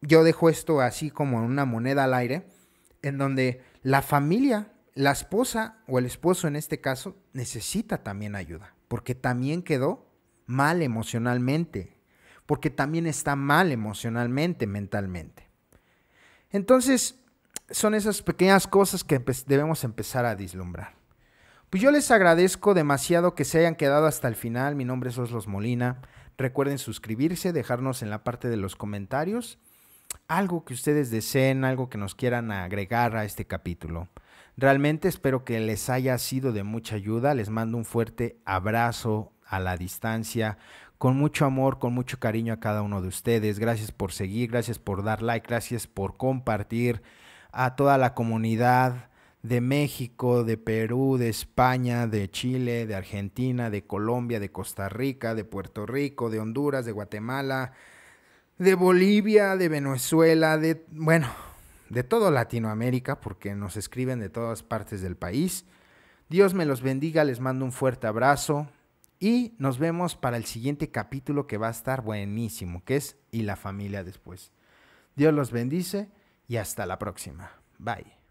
yo dejo esto así como en una moneda al aire, en donde la familia la esposa o el esposo en este caso necesita también ayuda, porque también quedó mal emocionalmente, porque también está mal emocionalmente, mentalmente. Entonces, son esas pequeñas cosas que debemos empezar a dislumbrar Pues yo les agradezco demasiado que se hayan quedado hasta el final. Mi nombre es Oslos Molina. Recuerden suscribirse, dejarnos en la parte de los comentarios algo que ustedes deseen, algo que nos quieran agregar a este capítulo. Realmente espero que les haya sido de mucha ayuda. Les mando un fuerte abrazo a la distancia, con mucho amor, con mucho cariño a cada uno de ustedes. Gracias por seguir, gracias por dar like, gracias por compartir a toda la comunidad de México, de Perú, de España, de Chile, de Argentina, de Colombia, de Costa Rica, de Puerto Rico, de Honduras, de Guatemala, de Bolivia, de Venezuela, de... bueno, de todo Latinoamérica, porque nos escriben de todas partes del país. Dios me los bendiga, les mando un fuerte abrazo y nos vemos para el siguiente capítulo que va a estar buenísimo, que es Y la familia después. Dios los bendice y hasta la próxima. Bye.